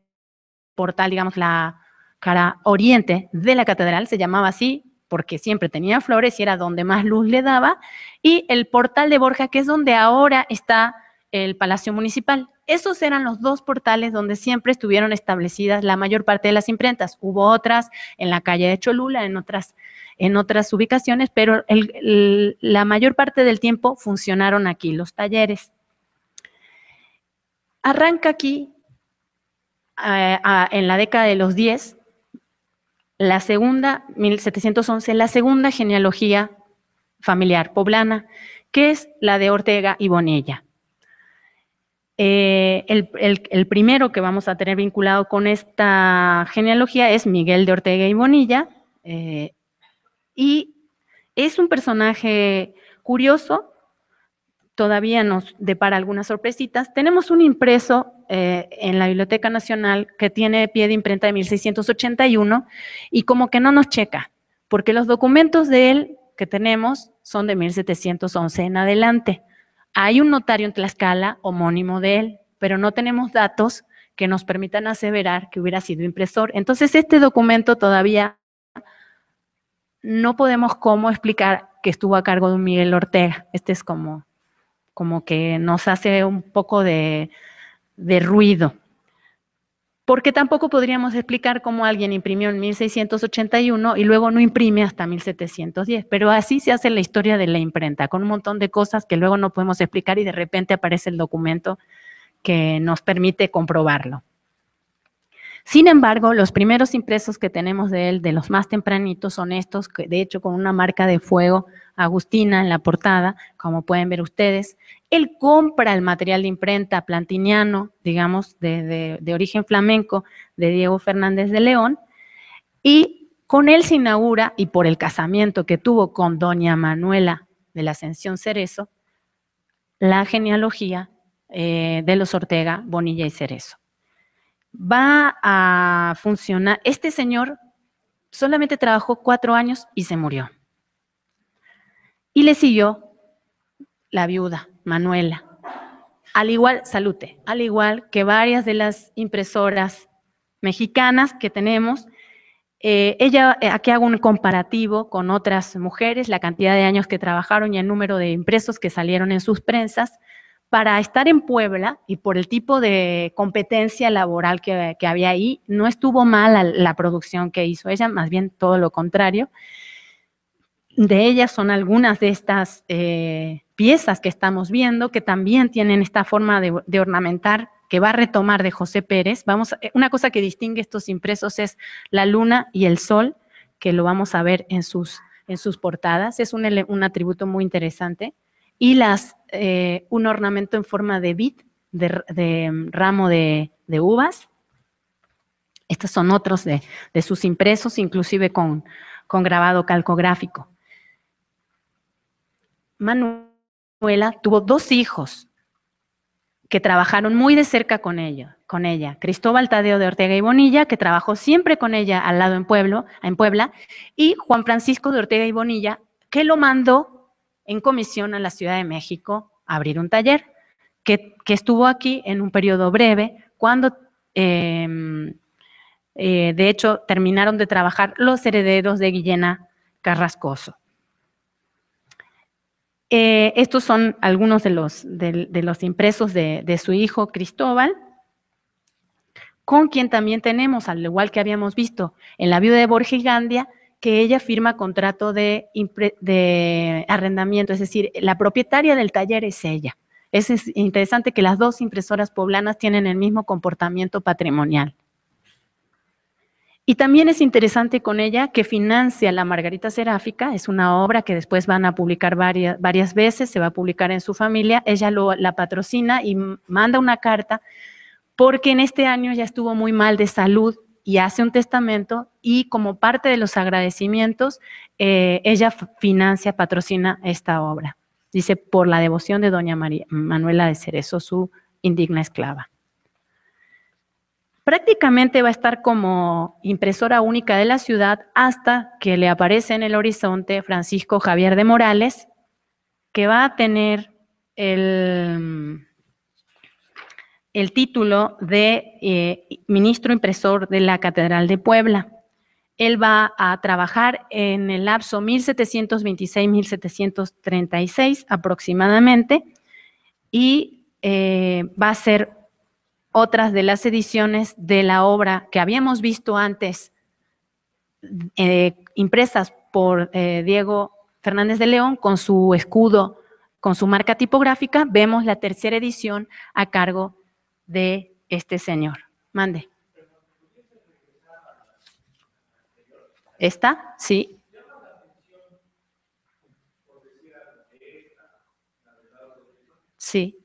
portal, digamos, la cara oriente de la catedral, se llamaba así porque siempre tenía flores y era donde más luz le daba, y el portal de Borja, que es donde ahora está el Palacio Municipal. Esos eran los dos portales donde siempre estuvieron establecidas la mayor parte de las imprentas. Hubo otras en la calle de Cholula, en otras, en otras ubicaciones, pero la mayor parte del tiempo funcionaron aquí los talleres. Arranca aquí, eh, en la década de los 10, la segunda, 1711, la segunda genealogía familiar poblana, que es la de Ortega y Bonilla. Eh, el, primero que vamos a tener vinculado con esta genealogía es Miguel de Ortega y Bonilla, eh, y es un personaje curioso, todavía nos depara algunas sorpresitas. Tenemos un impreso eh, en la Biblioteca Nacional que tiene pie de imprenta de 1681 y como que no nos checa, porque los documentos de él que tenemos son de 1711 en adelante. Hay un notario en Tlaxcala homónimo de él, pero no tenemos datos que nos permitan aseverar que hubiera sido impresor. Entonces, este documento todavía no podemos cómo explicar que estuvo a cargo de Miguel Ortega. Este es como, como que nos hace un poco de ruido porque tampoco podríamos explicar cómo alguien imprimió en 1681 y luego no imprime hasta 1710. Pero así se hace la historia de la imprenta, con un montón de cosas que luego no podemos explicar y de repente aparece el documento que nos permite comprobarlo. Sin embargo, los primeros impresos que tenemos de él, de los más tempranitos, son estos, que de hecho con una marca de fuego agustina en la portada, como pueden ver ustedes. Él compra el material de imprenta plantiniano, digamos, de, origen flamenco, de Diego Fernández de León, y con él se inaugura, y por el casamiento que tuvo con doña Manuela de la Ascensión Cerezo, la genealogía eh, de los Ortega, Bonilla y Cerezo va a funcionar. Este señor solamente trabajó cuatro años y se murió. Y le siguió la viuda, Manuela. Al igual, salute, al igual que varias de las impresoras mexicanas que tenemos, eh, ella, eh, aquí hago un comparativo con otras mujeres, la cantidad de años que trabajaron y el número de impresos que salieron en sus prensas para estar en Puebla y por el tipo de competencia laboral que, había ahí, no estuvo mal la, producción que hizo ella, más bien todo lo contrario. De ellas son algunas de estas eh, piezas que estamos viendo, que también tienen esta forma de, ornamentar que va a retomar de José Pérez. Vamos, eh, una cosa que distingue estos impresos es la luna y el sol, que lo vamos a ver en sus, en sus portadas. Es un atributo muy interesante y eh, un ornamento en forma de bit, de, mm, ramo de, uvas. Estos son otros de, sus impresos, inclusive con, con grabado calcográfico. Manuela tuvo dos hijos que trabajaron muy de cerca con ella, con ella. Cristóbal Tadeo de Ortega y Bonilla, que trabajó siempre con ella al lado en, en Puebla, y Juan Francisco de Ortega y Bonilla, que lo mandó en comisión a la Ciudad de México abrir un taller que, estuvo aquí en un periodo breve cuando... Em, eh, de hecho, terminaron de trabajar los herederos de Guillena Carrascoso. Eh, estos son algunos de los, impresos de, su hijo Cristóbal, con quien también tenemos, al igual que habíamos visto en la viuda de Gandia, que ella firma contrato de, arrendamiento, es decir, la propietaria del taller es ella. Es, interesante que las dos impresoras poblanas tienen el mismo comportamiento patrimonial. Y también es interesante con ella que financia La Margarita Seráfica, es una obra que después van a publicar varias, varias veces, se va a publicar en su familia, ella la patrocina y manda una carta porque en este año ya estuvo muy mal de salud y hace un testamento y como parte de los agradecimientos, eh, ella financia, patrocina esta obra. Dice, por la devoción de doña María, Manuela de Cerezo, su indigna esclava. Prácticamente va a estar como impresora única de la ciudad hasta que le aparece en el horizonte Francisco Javier de Morales, que va a tener el, el título de eh, ministro impresor de la Catedral de Puebla. Él va a trabajar en el lapso 1726-1736 aproximadamente y eh, va a ser otras de las ediciones de la obra que habíamos visto antes, eh, impresas por Diego Fernández de León con su escudo, con su marca tipográfica. Vemos la tercera edición a cargo de de este señor. Mande. ¿Esta? Sí. Sí.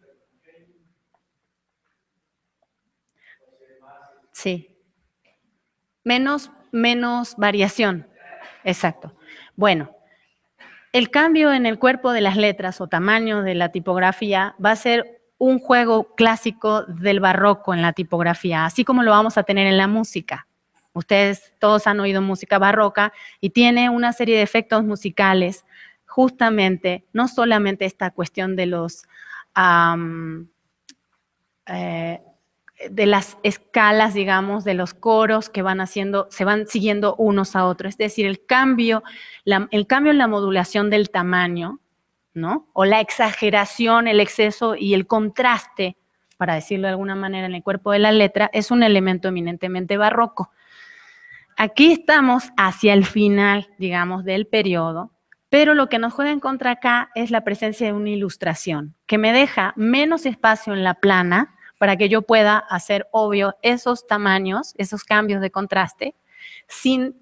Sí. Menos, menos variación. Exacto. Bueno, el cambio en el cuerpo de las letras o tamaño de la tipografía va a ser un juego clásico del barroco en la tipografía, así como lo vamos a tener en la música. Ustedes todos han oído música barroca y tiene una serie de efectos musicales, justamente, no solamente esta cuestión de los... Eh, de las escalas, digamos, de los coros que van haciendo, se van siguiendo unos a otros. Es decir, el cambio, el cambio en la modulación del tamaño, ¿no? O la exageración, el exceso y el contraste, para decirlo de alguna manera, en el cuerpo de la letra, es un elemento eminentemente barroco. Aquí estamos hacia el final, digamos, del periodo, pero lo que nos juega en contra acá es la presencia de una ilustración, que me deja menos espacio en la plana, para que yo pueda hacer obvio esos tamaños, esos cambios de contraste, sin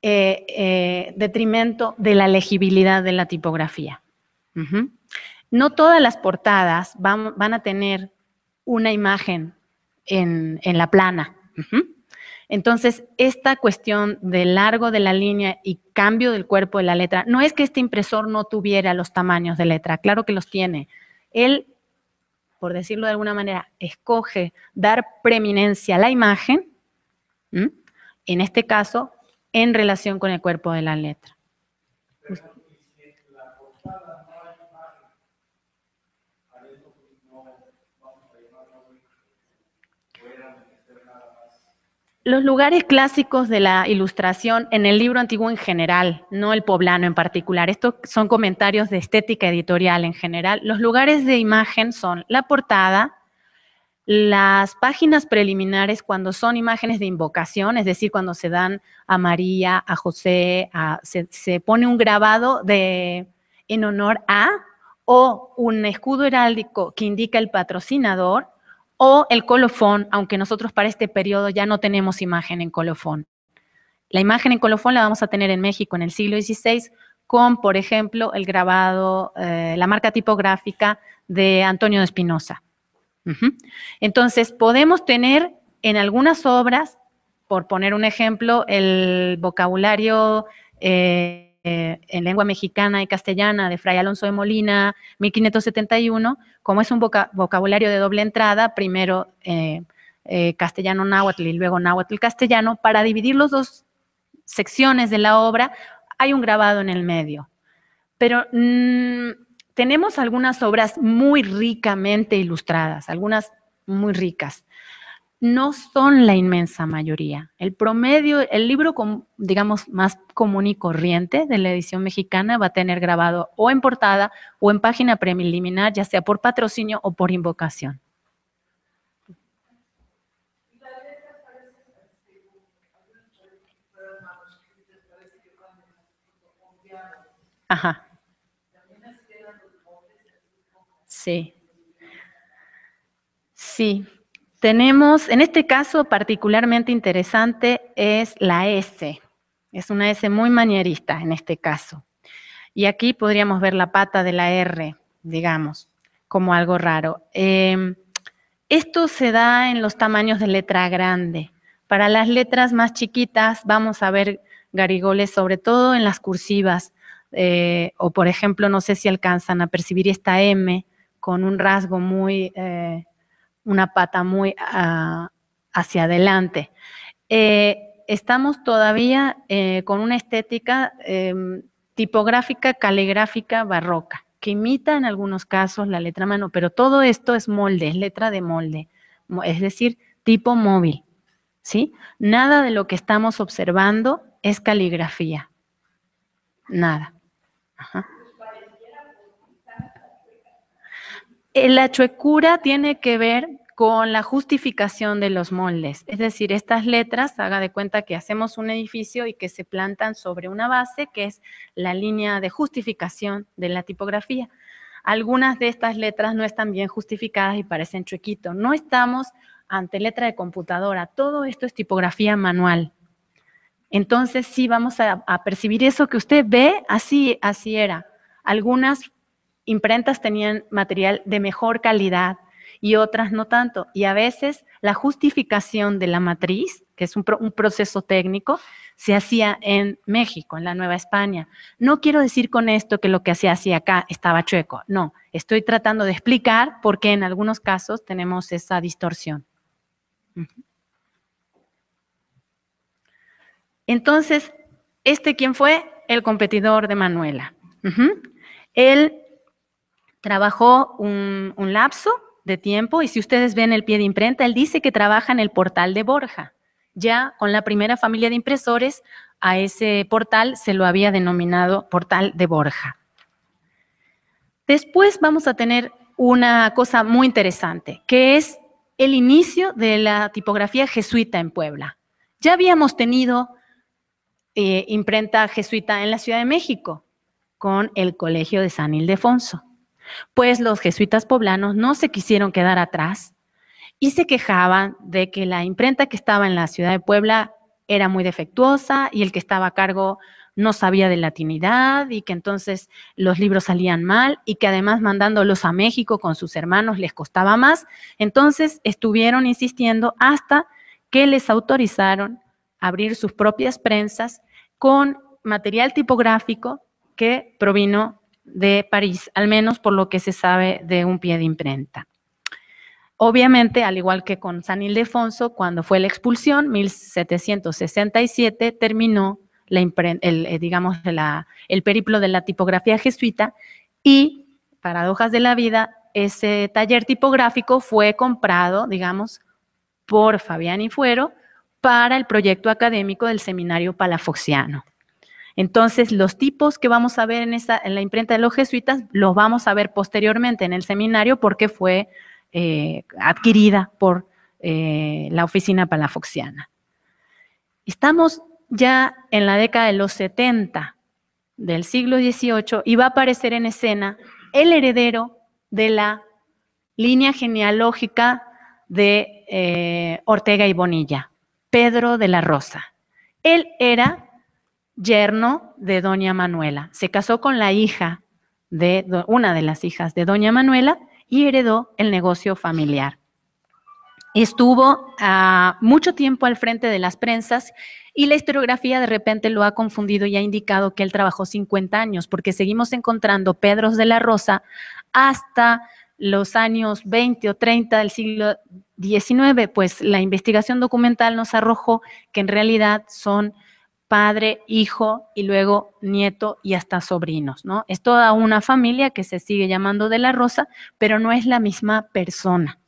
eh, eh, detrimento de la legibilidad de la tipografía. No todas las portadas van, a tener una imagen en, la plana. Entonces, esta cuestión de largo de la línea y cambio del cuerpo de la letra, no es que este impresor no tuviera los tamaños de letra, claro que los tiene. Él por decirlo de alguna manera, escoge dar preeminencia a la imagen, en este caso, en relación con el cuerpo de la letra. Los lugares clásicos de la ilustración en el libro antiguo en general, no el poblano en particular, estos son comentarios de estética editorial en general, los lugares de imagen son la portada, las páginas preliminares cuando son imágenes de invocación, es decir, cuando se dan a María, a José, se, se, pone un grabado de, en honor a o un escudo heráldico que indica el patrocinador, o el colofón, aunque nosotros para este periodo ya no tenemos imagen en colofón. La imagen en colofón la vamos a tener en México en el siglo XVI con, por ejemplo, el grabado, eh, la marca tipográfica de Antonio de Espinosa. Entonces, podemos tener en algunas obras, por poner un ejemplo, el vocabulario eh, eh, en lengua mexicana y castellana de Fray Alonso de Molina, 1571, como es un vocabulario de doble entrada, primero eh, eh, castellano náhuatl y luego náhuatl castellano, para dividir las dos secciones de la obra, hay un grabado en el medio. Pero mm, tenemos algunas obras muy ricamente ilustradas, algunas muy ricas no son la inmensa mayoría. El promedio, el libro, digamos, más común y corriente de la edición mexicana va a tener grabado o en portada o en página preliminar, ya sea por patrocinio o por invocación. Ajá. Sí. Sí, tenemos, en este caso particularmente interesante es la S. Es una S muy manierista en este caso. Y aquí podríamos ver la pata de la R, digamos, como algo raro. Em, esto se da en los tamaños de letra grande. Para las letras más chiquitas vamos a ver garigoles, sobre todo en las cursivas. Eh, o por ejemplo, no sé si alcanzan a percibir esta M con un rasgo muy eh, una pata muy ah, hacia adelante. Eh, estamos todavía eh, con una estética em, tipográfica, caligráfica, barroca, que imita en algunos casos la letra mano, pero todo esto es molde, es letra de molde, es decir, tipo móvil. ¿sí? Nada de lo que estamos observando es caligrafía. Nada. Ajá. Eh, la chuecura tiene que ver con la justificación de los moldes. Es decir, estas letras, haga de cuenta que hacemos un edificio y que se plantan sobre una base que es la línea de justificación de la tipografía. Algunas de estas letras no están bien justificadas y parecen chuequito. No estamos ante letra de computadora. Todo esto es tipografía manual. Entonces sí vamos a, percibir eso que usted ve, así, así era. Algunas imprentas tenían material de mejor calidad y otras no tanto. Y a veces la justificación de la matriz, que es un, proceso técnico, se hacía en México, en la Nueva España. No quiero decir con esto que lo que se hacía acá estaba chueco, no. Estoy tratando de explicar por qué en algunos casos tenemos esa distorsión. Entonces, ¿este quién fue? El competidor de Manuela. Él Trabajó un, lapso de tiempo y si ustedes ven el pie de imprenta, él dice que trabaja en el portal de Borja. Ya con la primera familia de impresores, a ese portal se lo había denominado portal de Borja. Después vamos a tener una cosa muy interesante, que es el inicio de la tipografía jesuita en Puebla. Ya habíamos tenido eh, imprenta jesuita en la Ciudad de México con el Colegio de San Ildefonso pues los jesuitas poblanos no se quisieron quedar atrás y se quejaban de que la imprenta que estaba en la ciudad de Puebla era muy defectuosa y el que estaba a cargo no sabía de latinidad y que entonces los libros salían mal y que además mandándolos a México con sus hermanos les costaba más. Entonces estuvieron insistiendo hasta que les autorizaron abrir sus propias prensas con material tipográfico que provino de París, al menos por lo que se sabe de un pie de imprenta. Obviamente, al igual que con San Ildefonso, cuando fue la expulsión, 1767, terminó el, eh, digamos, el periplo de la tipografía jesuita y, paradojas de la vida, ese taller tipográfico fue comprado, digamos, por Fabián y Fuero para el proyecto académico del Seminario Palafoxiano. Entonces, los tipos que vamos a ver en, en la imprenta de los jesuitas los vamos a ver posteriormente en el seminario porque fue eh, adquirida por eh, la oficina palafoxiana. Estamos ya en la década de los 70 del siglo XVIII y va a aparecer en escena el heredero de la línea genealógica de eh, Ortega y Bonilla, Pedro de la Rosa. Él era yerno de doña Manuela. Se casó con la hija de una de las hijas de doña Manuela y heredó el negocio familiar. Estuvo ah, mucho tiempo al frente de las prensas y la historiografía de repente lo ha confundido y ha indicado que él trabajó 50 años, porque seguimos encontrando Pedros de la Rosa hasta los años 20 o 30 del siglo XIX, pues la investigación documental nos arrojó que en realidad son padre, hijo y luego nieto y hasta sobrinos, ¿no? Es toda una familia que se sigue llamando de la Rosa, pero no es la misma persona.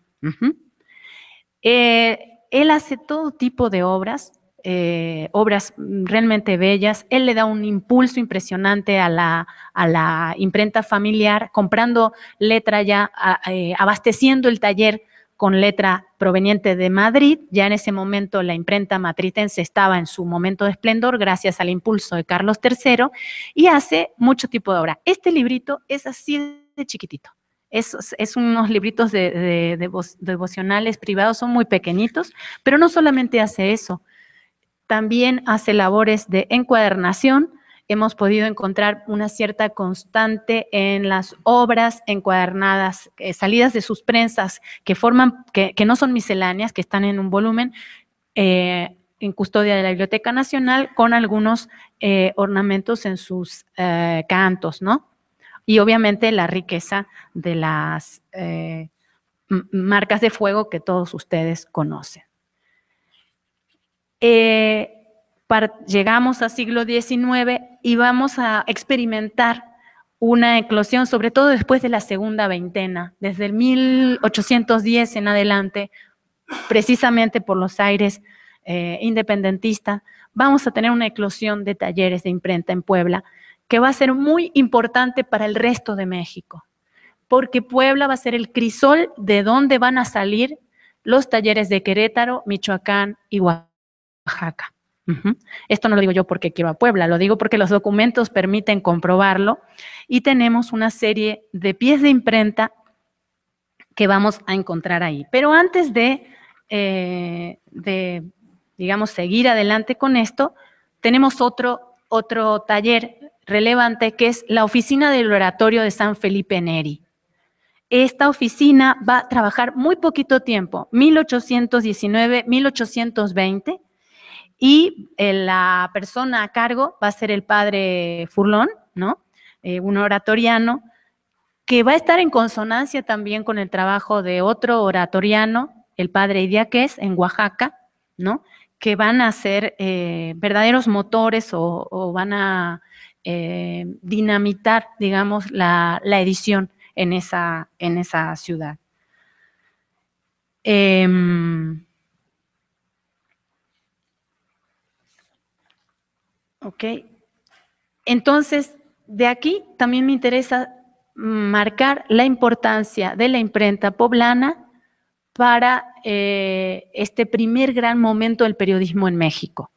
Eh, él hace todo tipo de obras, eh, obras mm, realmente bellas. Él le da un impulso impresionante a la, a la imprenta familiar, comprando letra ya, eh, abasteciendo el taller con letra proveniente de Madrid. Ya en ese momento la imprenta matritense estaba en su momento de esplendor gracias al impulso de Carlos III y hace mucho tipo de obra. Este librito es así de chiquitito. Es, es unos libritos de, devocionales privados, son muy pequeñitos, pero no solamente hace eso, también hace labores de encuadernación, hemos podido encontrar una cierta constante en las obras encuadernadas, eh, salidas de sus prensas que forman, que, no son misceláneas, que están en un volumen. Eh, en custodia de la Biblioteca Nacional con algunos eh, ornamentos en sus cantos, ¿no? Y obviamente la riqueza de las marcas de fuego que todos ustedes conocen llegamos al siglo XIX y vamos a experimentar una eclosión, sobre todo después de la segunda veintena, desde el 1810 en adelante, precisamente por los aires eh, independentistas, vamos a tener una eclosión de talleres de imprenta en Puebla, que va a ser muy importante para el resto de México, porque Puebla va a ser el crisol de donde van a salir los talleres de Querétaro, Michoacán y Oaxaca. Esto no lo digo yo porque quiero a Puebla, lo digo porque los documentos permiten comprobarlo y tenemos una serie de pies de imprenta que vamos a encontrar ahí. Pero antes de, eh, de digamos, seguir adelante con esto, tenemos otro, otro taller relevante que es la oficina del oratorio de San Felipe Neri. Esta oficina va a trabajar muy poquito tiempo, 1819-1820 y eh, la persona a cargo va a ser el padre Furlón, ¿no? Eh, un oratoriano que va a estar en consonancia también con el trabajo de otro oratoriano, el padre Idiáquez, en Oaxaca, ¿no? Que van a ser eh, verdaderos motores o, van a dinamitar, digamos, la, edición en esa, en esa ciudad. Em, ¿Ok? Entonces, de aquí también me interesa marcar la importancia de la imprenta poblana para eh, este primer gran momento del periodismo en México.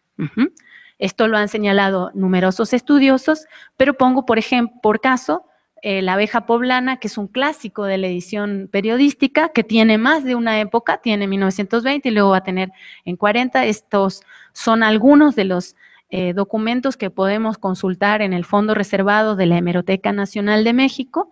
Esto lo han señalado numerosos estudiosos, pero pongo por ejemplo, por caso, eh, La abeja poblana, que es un clásico de la edición periodística, que tiene más de una época, tiene 1920 y luego va a tener en 40. Estos son algunos de los eh, documentos que podemos consultar en el fondo reservado de la Hemeroteca Nacional de México,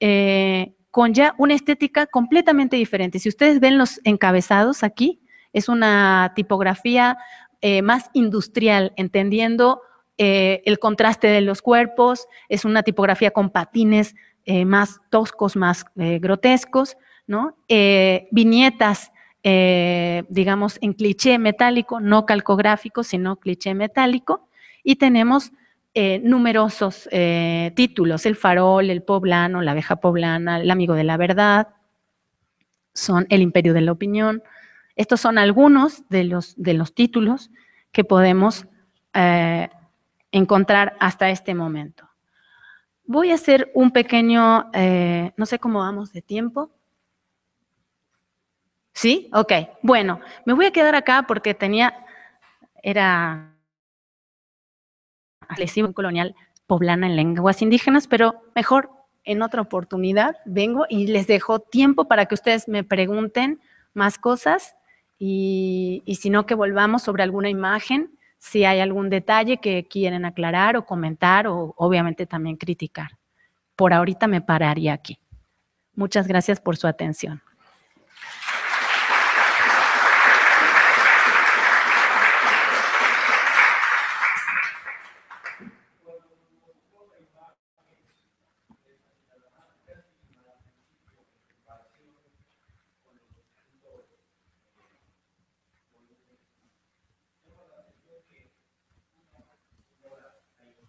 eh, con ya una estética completamente diferente. Si ustedes ven los encabezados aquí, es una tipografía eh, más industrial, entendiendo el contraste de los cuerpos, es una tipografía con patines más toscos, más grotescos, ¿no? viñetas eh, digamos, en cliché metálico, no calcográfico, sino cliché metálico, y tenemos eh, numerosos eh, títulos, El farol, El poblano, La abeja poblana, El amigo de la verdad, son El imperio de la opinión. Estos son algunos de los, de los títulos que podemos encontrar hasta este momento. Voy a hacer un pequeño, no sé cómo vamos de tiempo, ¿Sí? Ok. Bueno, me voy a quedar acá porque tenía, era agresivo colonial poblana en lenguas indígenas, pero mejor en otra oportunidad vengo y les dejo tiempo para que ustedes me pregunten más cosas y, y si no que volvamos sobre alguna imagen, si hay algún detalle que quieren aclarar o comentar o obviamente también criticar. Por ahorita me pararía aquí. Muchas gracias por su atención.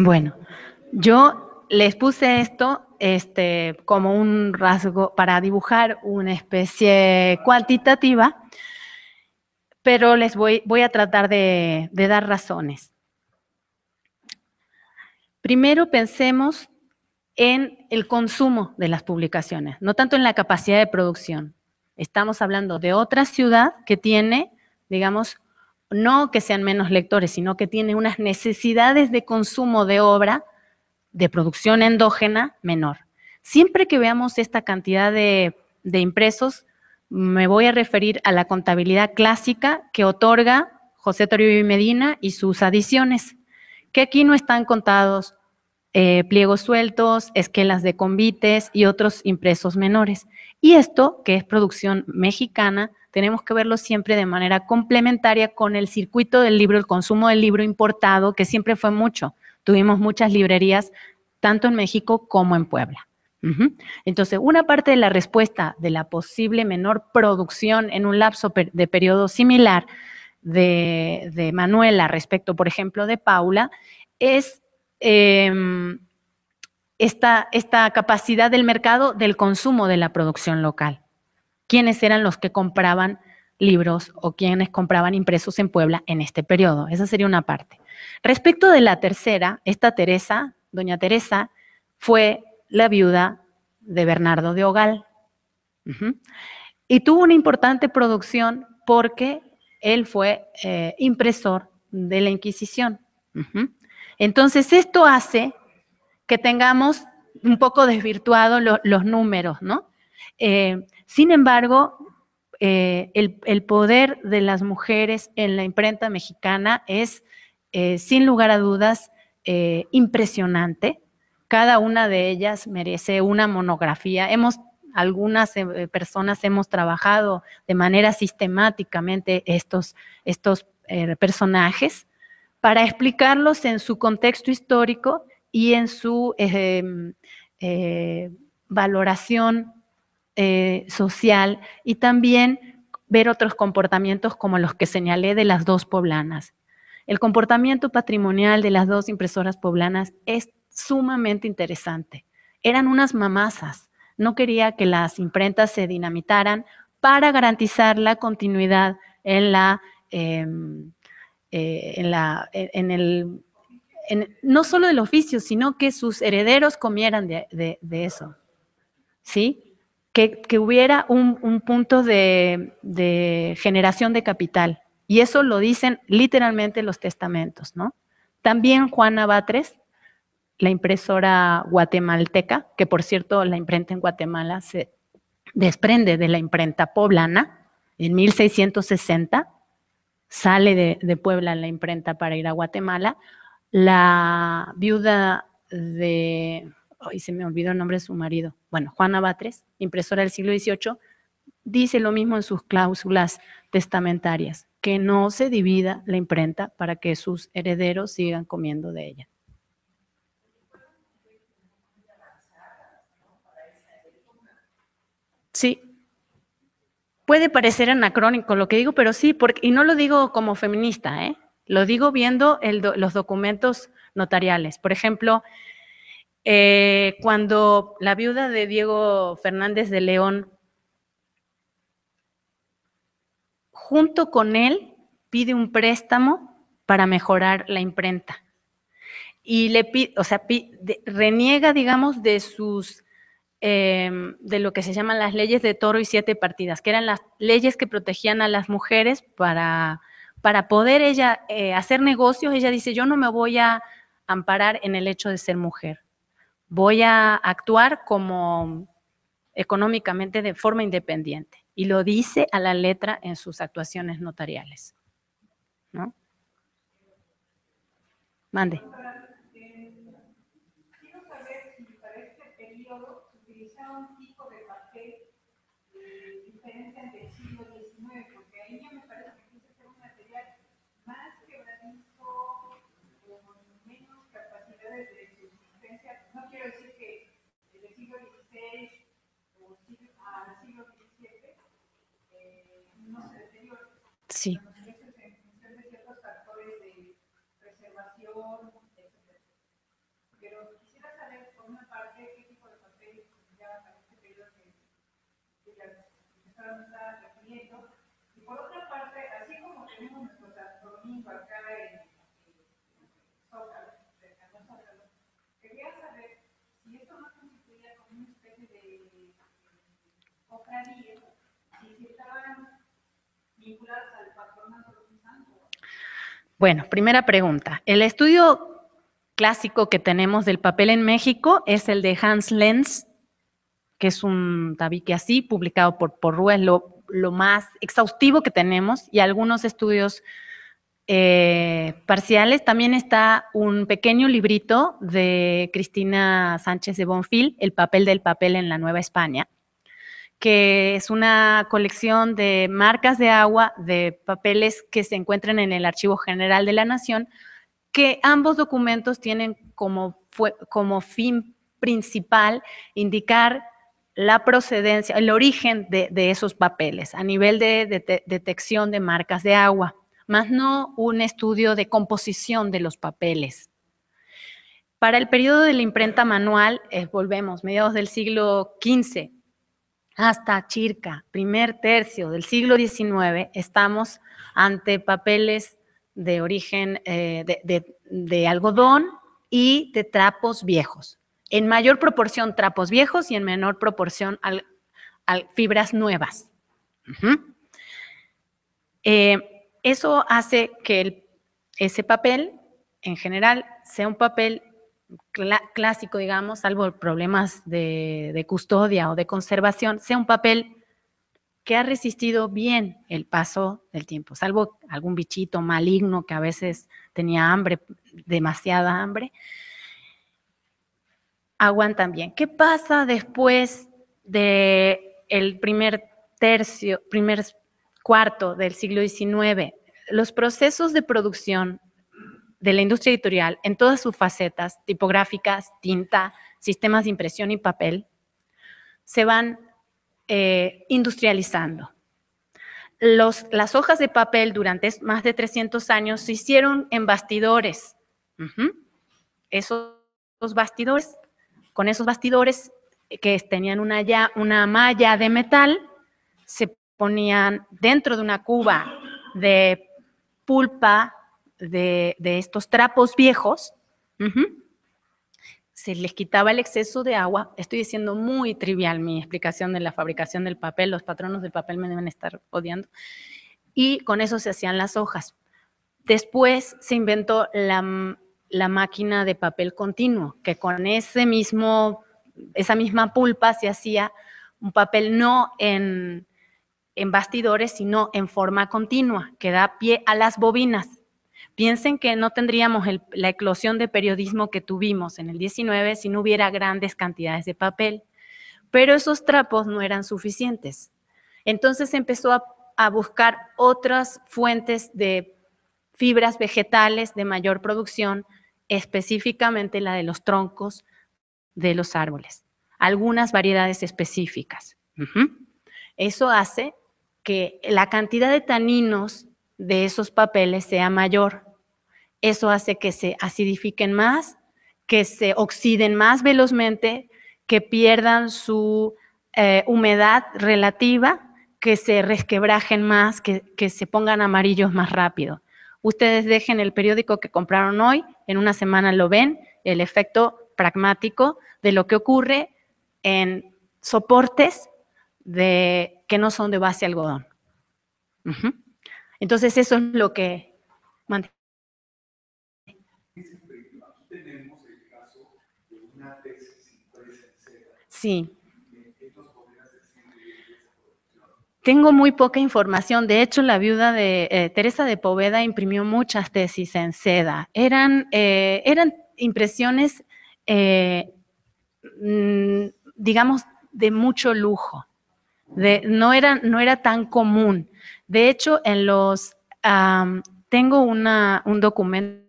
Bueno, yo les puse esto este, como un rasgo para dibujar una especie cuantitativa, pero les voy, voy a tratar de dar razones. Primero pensemos en el consumo de las publicaciones, no tanto en la capacidad de producción. Estamos hablando de otra ciudad que tiene, digamos, no que sean menos lectores, sino que tiene unas necesidades de consumo de obra, de producción endógena menor. Siempre que veamos esta cantidad de, impresos, me voy a referir a la contabilidad clásica que otorga José Toribio y Medina y sus adiciones, que aquí no están contados eh, pliegos sueltos, esquelas de convites y otros impresos menores. Y esto, que es producción mexicana, tenemos que verlo siempre de manera complementaria con el circuito del libro, el consumo del libro importado, que siempre fue mucho. Tuvimos muchas librerías, tanto en México como en Puebla. Entonces, una parte de la respuesta de la posible menor producción en un lapso de periodo similar de, Manuela respecto, por ejemplo, de Paula, es em, esta capacidad del mercado del consumo de la producción local quiénes eran los que compraban libros o quienes compraban impresos en Puebla en este periodo. Esa sería una parte. Respecto de la tercera, esta Teresa, doña Teresa, fue la viuda de Bernardo de Ogal. Y tuvo una importante producción porque él fue eh, impresor de la Inquisición. Entonces, esto hace que tengamos un poco desvirtuados los números, ¿no? Eh, sin embargo, eh, el, poder de las mujeres en la imprenta mexicana es, eh, sin lugar a dudas, eh, impresionante. Cada una de ellas merece una monografía. Hemos, algunas personas hemos trabajado de manera sistemáticamente estos, estos personajes para explicarlos en su contexto histórico y en su valoración eh, social y también ver otros comportamientos como los que señalé de las dos poblanas. El comportamiento patrimonial de las dos impresoras poblanas es sumamente interesante. Eran unas mamazas, No quería que las imprentas se dinamitaran para garantizar la continuidad en la, em, eh, en, la en el no solo del oficio, sino que sus herederos comieran de, de eso. ¿Sí? que, hubiera un, punto de, generación de capital. Y eso lo dicen literalmente los testamentos, ¿no? También Juana Batres, la impresora guatemalteca, que por cierto la imprenta en Guatemala se desprende de la imprenta poblana, en 1660 sale de, de Puebla la imprenta para ir a Guatemala, la viuda de hoy se me olvidó el nombre de su marido, bueno, Juana Batres, impresora del siglo XVIII, dice lo mismo en sus cláusulas testamentarias, que no se divida la imprenta para que sus herederos sigan comiendo de ella. Sí. Puede parecer anacrónico lo que digo, pero sí, porque, y no lo digo como feminista, ¿eh? lo digo viendo los documentos notariales. Por ejemplo, eh, cuando la viuda de Diego Fernández de León, junto con él, pide un préstamo para mejorar la imprenta. Y le pide, o sea, reniega, digamos, de sus em, de lo que se llaman las leyes de toro y siete partidas, que eran las leyes que protegían a las mujeres para, para poder ella eh, hacer negocios. Ella dice, yo no me voy a amparar en el hecho de ser mujer voy a actuar como económicamente de forma independiente. Y lo dice a la letra en sus actuaciones notariales. ¿No? Mande. Fran estaba Y por otra parte, así como tenemos nuestro Santo Domingo acá en Zócalo, cercano Zócalo, quería saber si esto no constituía como una especie de cofradía, si estaban vinculadas al patronato de los santos. Bueno, primera pregunta. El estudio clásico que tenemos del papel en México es el de Hans Lenz que es un tabique así, publicado por, por Rue, es lo, más exhaustivo que tenemos, y algunos estudios eh, parciales. También está un pequeño librito de Cristina Sánchez de Bonfil, El papel del papel en la Nueva España, que es una colección de marcas de agua, de papeles que se encuentran en el Archivo General de la Nación, que ambos documentos tienen como, como fin principal indicar la procedencia, el origen de, esos papeles a nivel de, detección de marcas de agua, más no un estudio de composición de los papeles. Para el periodo de la imprenta manual, eh, volvemos, mediados del siglo XV hasta circa primer tercio del siglo XIX, estamos ante papeles de origen eh, de algodón y de trapos viejos en mayor proporción trapos viejos y en menor proporción fibras nuevas. Eh, eso hace que ese papel, en general, sea un papel clásico, digamos, salvo problemas de, de custodia o de conservación, sea un papel que ha resistido bien el paso del tiempo, salvo algún bichito maligno que a veces tenía hambre, demasiada hambre aguantan bien. ¿Qué pasa después del primer tercio, primer cuarto del siglo XIX? Los procesos de producción de la industria editorial en todas sus facetas, tipográficas, tinta, sistemas de impresión y papel, se van eh, industrializando. las hojas de papel durante más de 300 años se hicieron en bastidores. Esos bastidores con esos bastidores que tenían una, ya, una malla de metal, se ponían dentro de una cuba de pulpa de, estos trapos viejos, se les quitaba el exceso de agua. Estoy diciendo muy trivial mi explicación de la fabricación del papel, los patronos del papel me deben estar odiando. Y con eso se hacían las hojas. Después se inventó la, la máquina de papel continuo, que con ese mismo, esa misma pulpa se hacía un papel no en, en bastidores, sino en forma continua, que da pie a las bobinas. Piensen que no tendríamos la eclosión de periodismo que tuvimos en el 19 si no hubiera grandes cantidades de papel. Pero esos trapos no eran suficientes. Entonces empezó a buscar otras fuentes de fibras vegetales de mayor producción específicamente la de los troncos de los árboles, algunas variedades específicas. Eso hace que la cantidad de taninos de esos papeles sea mayor. Eso hace que se acidifiquen más, que se oxiden más velozmente, que pierdan su eh, humedad relativa, que se resquebrajen más, que se pongan amarillos más rápido. Ustedes dejen el periódico que compraron hoy, en una semana lo ven, el efecto pragmático de lo que ocurre en soportes de, que no son de base algodón. Entonces eso es lo que... Sí. Tengo muy poca información. De hecho, la viuda de eh, Teresa de Poveda imprimió muchas tesis en seda. Eran, eh, eran impresiones, eh, mm, digamos, de mucho lujo. De, no, era, no era tan común. De hecho, en los tengo un documento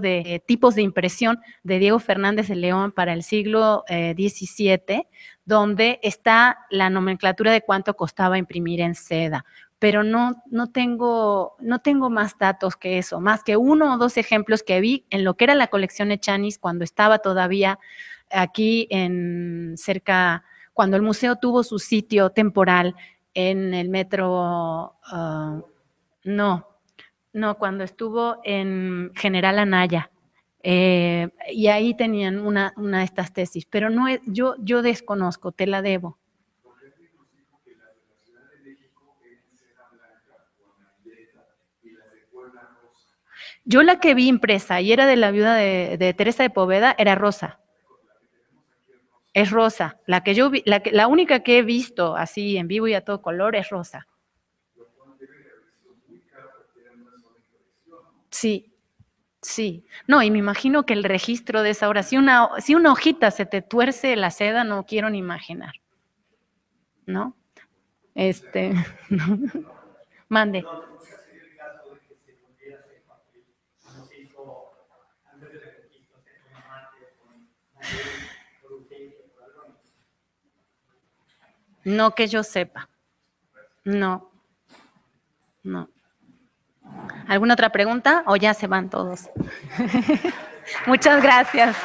de tipos de impresión de Diego Fernández de León para el siglo XVII, donde está la nomenclatura de cuánto costaba imprimir en seda, pero no, no, tengo, no tengo más datos que eso, más que uno o dos ejemplos que vi en lo que era la colección Echanis cuando estaba todavía aquí en cerca, cuando el museo tuvo su sitio temporal en el metro, ah, no, no, cuando estuvo en General Anaya, eh, y ahí tenían una, de estas tesis, pero no es, yo, yo desconozco, te la debo. Yo la que vi impresa y era de la viuda de, Teresa de Poveda era rosa. Es rosa. La que yo la, la única que he visto así en vivo y a todo color es rosa. Sí, Sí, no, y me imagino que el registro de esa hora, si una, si una hojita se te tuerce la seda, no quiero ni imaginar. ¿No? Este, mande. No que yo sepa. No. No. ¿Alguna otra pregunta o ya se van todos? Muchas gracias.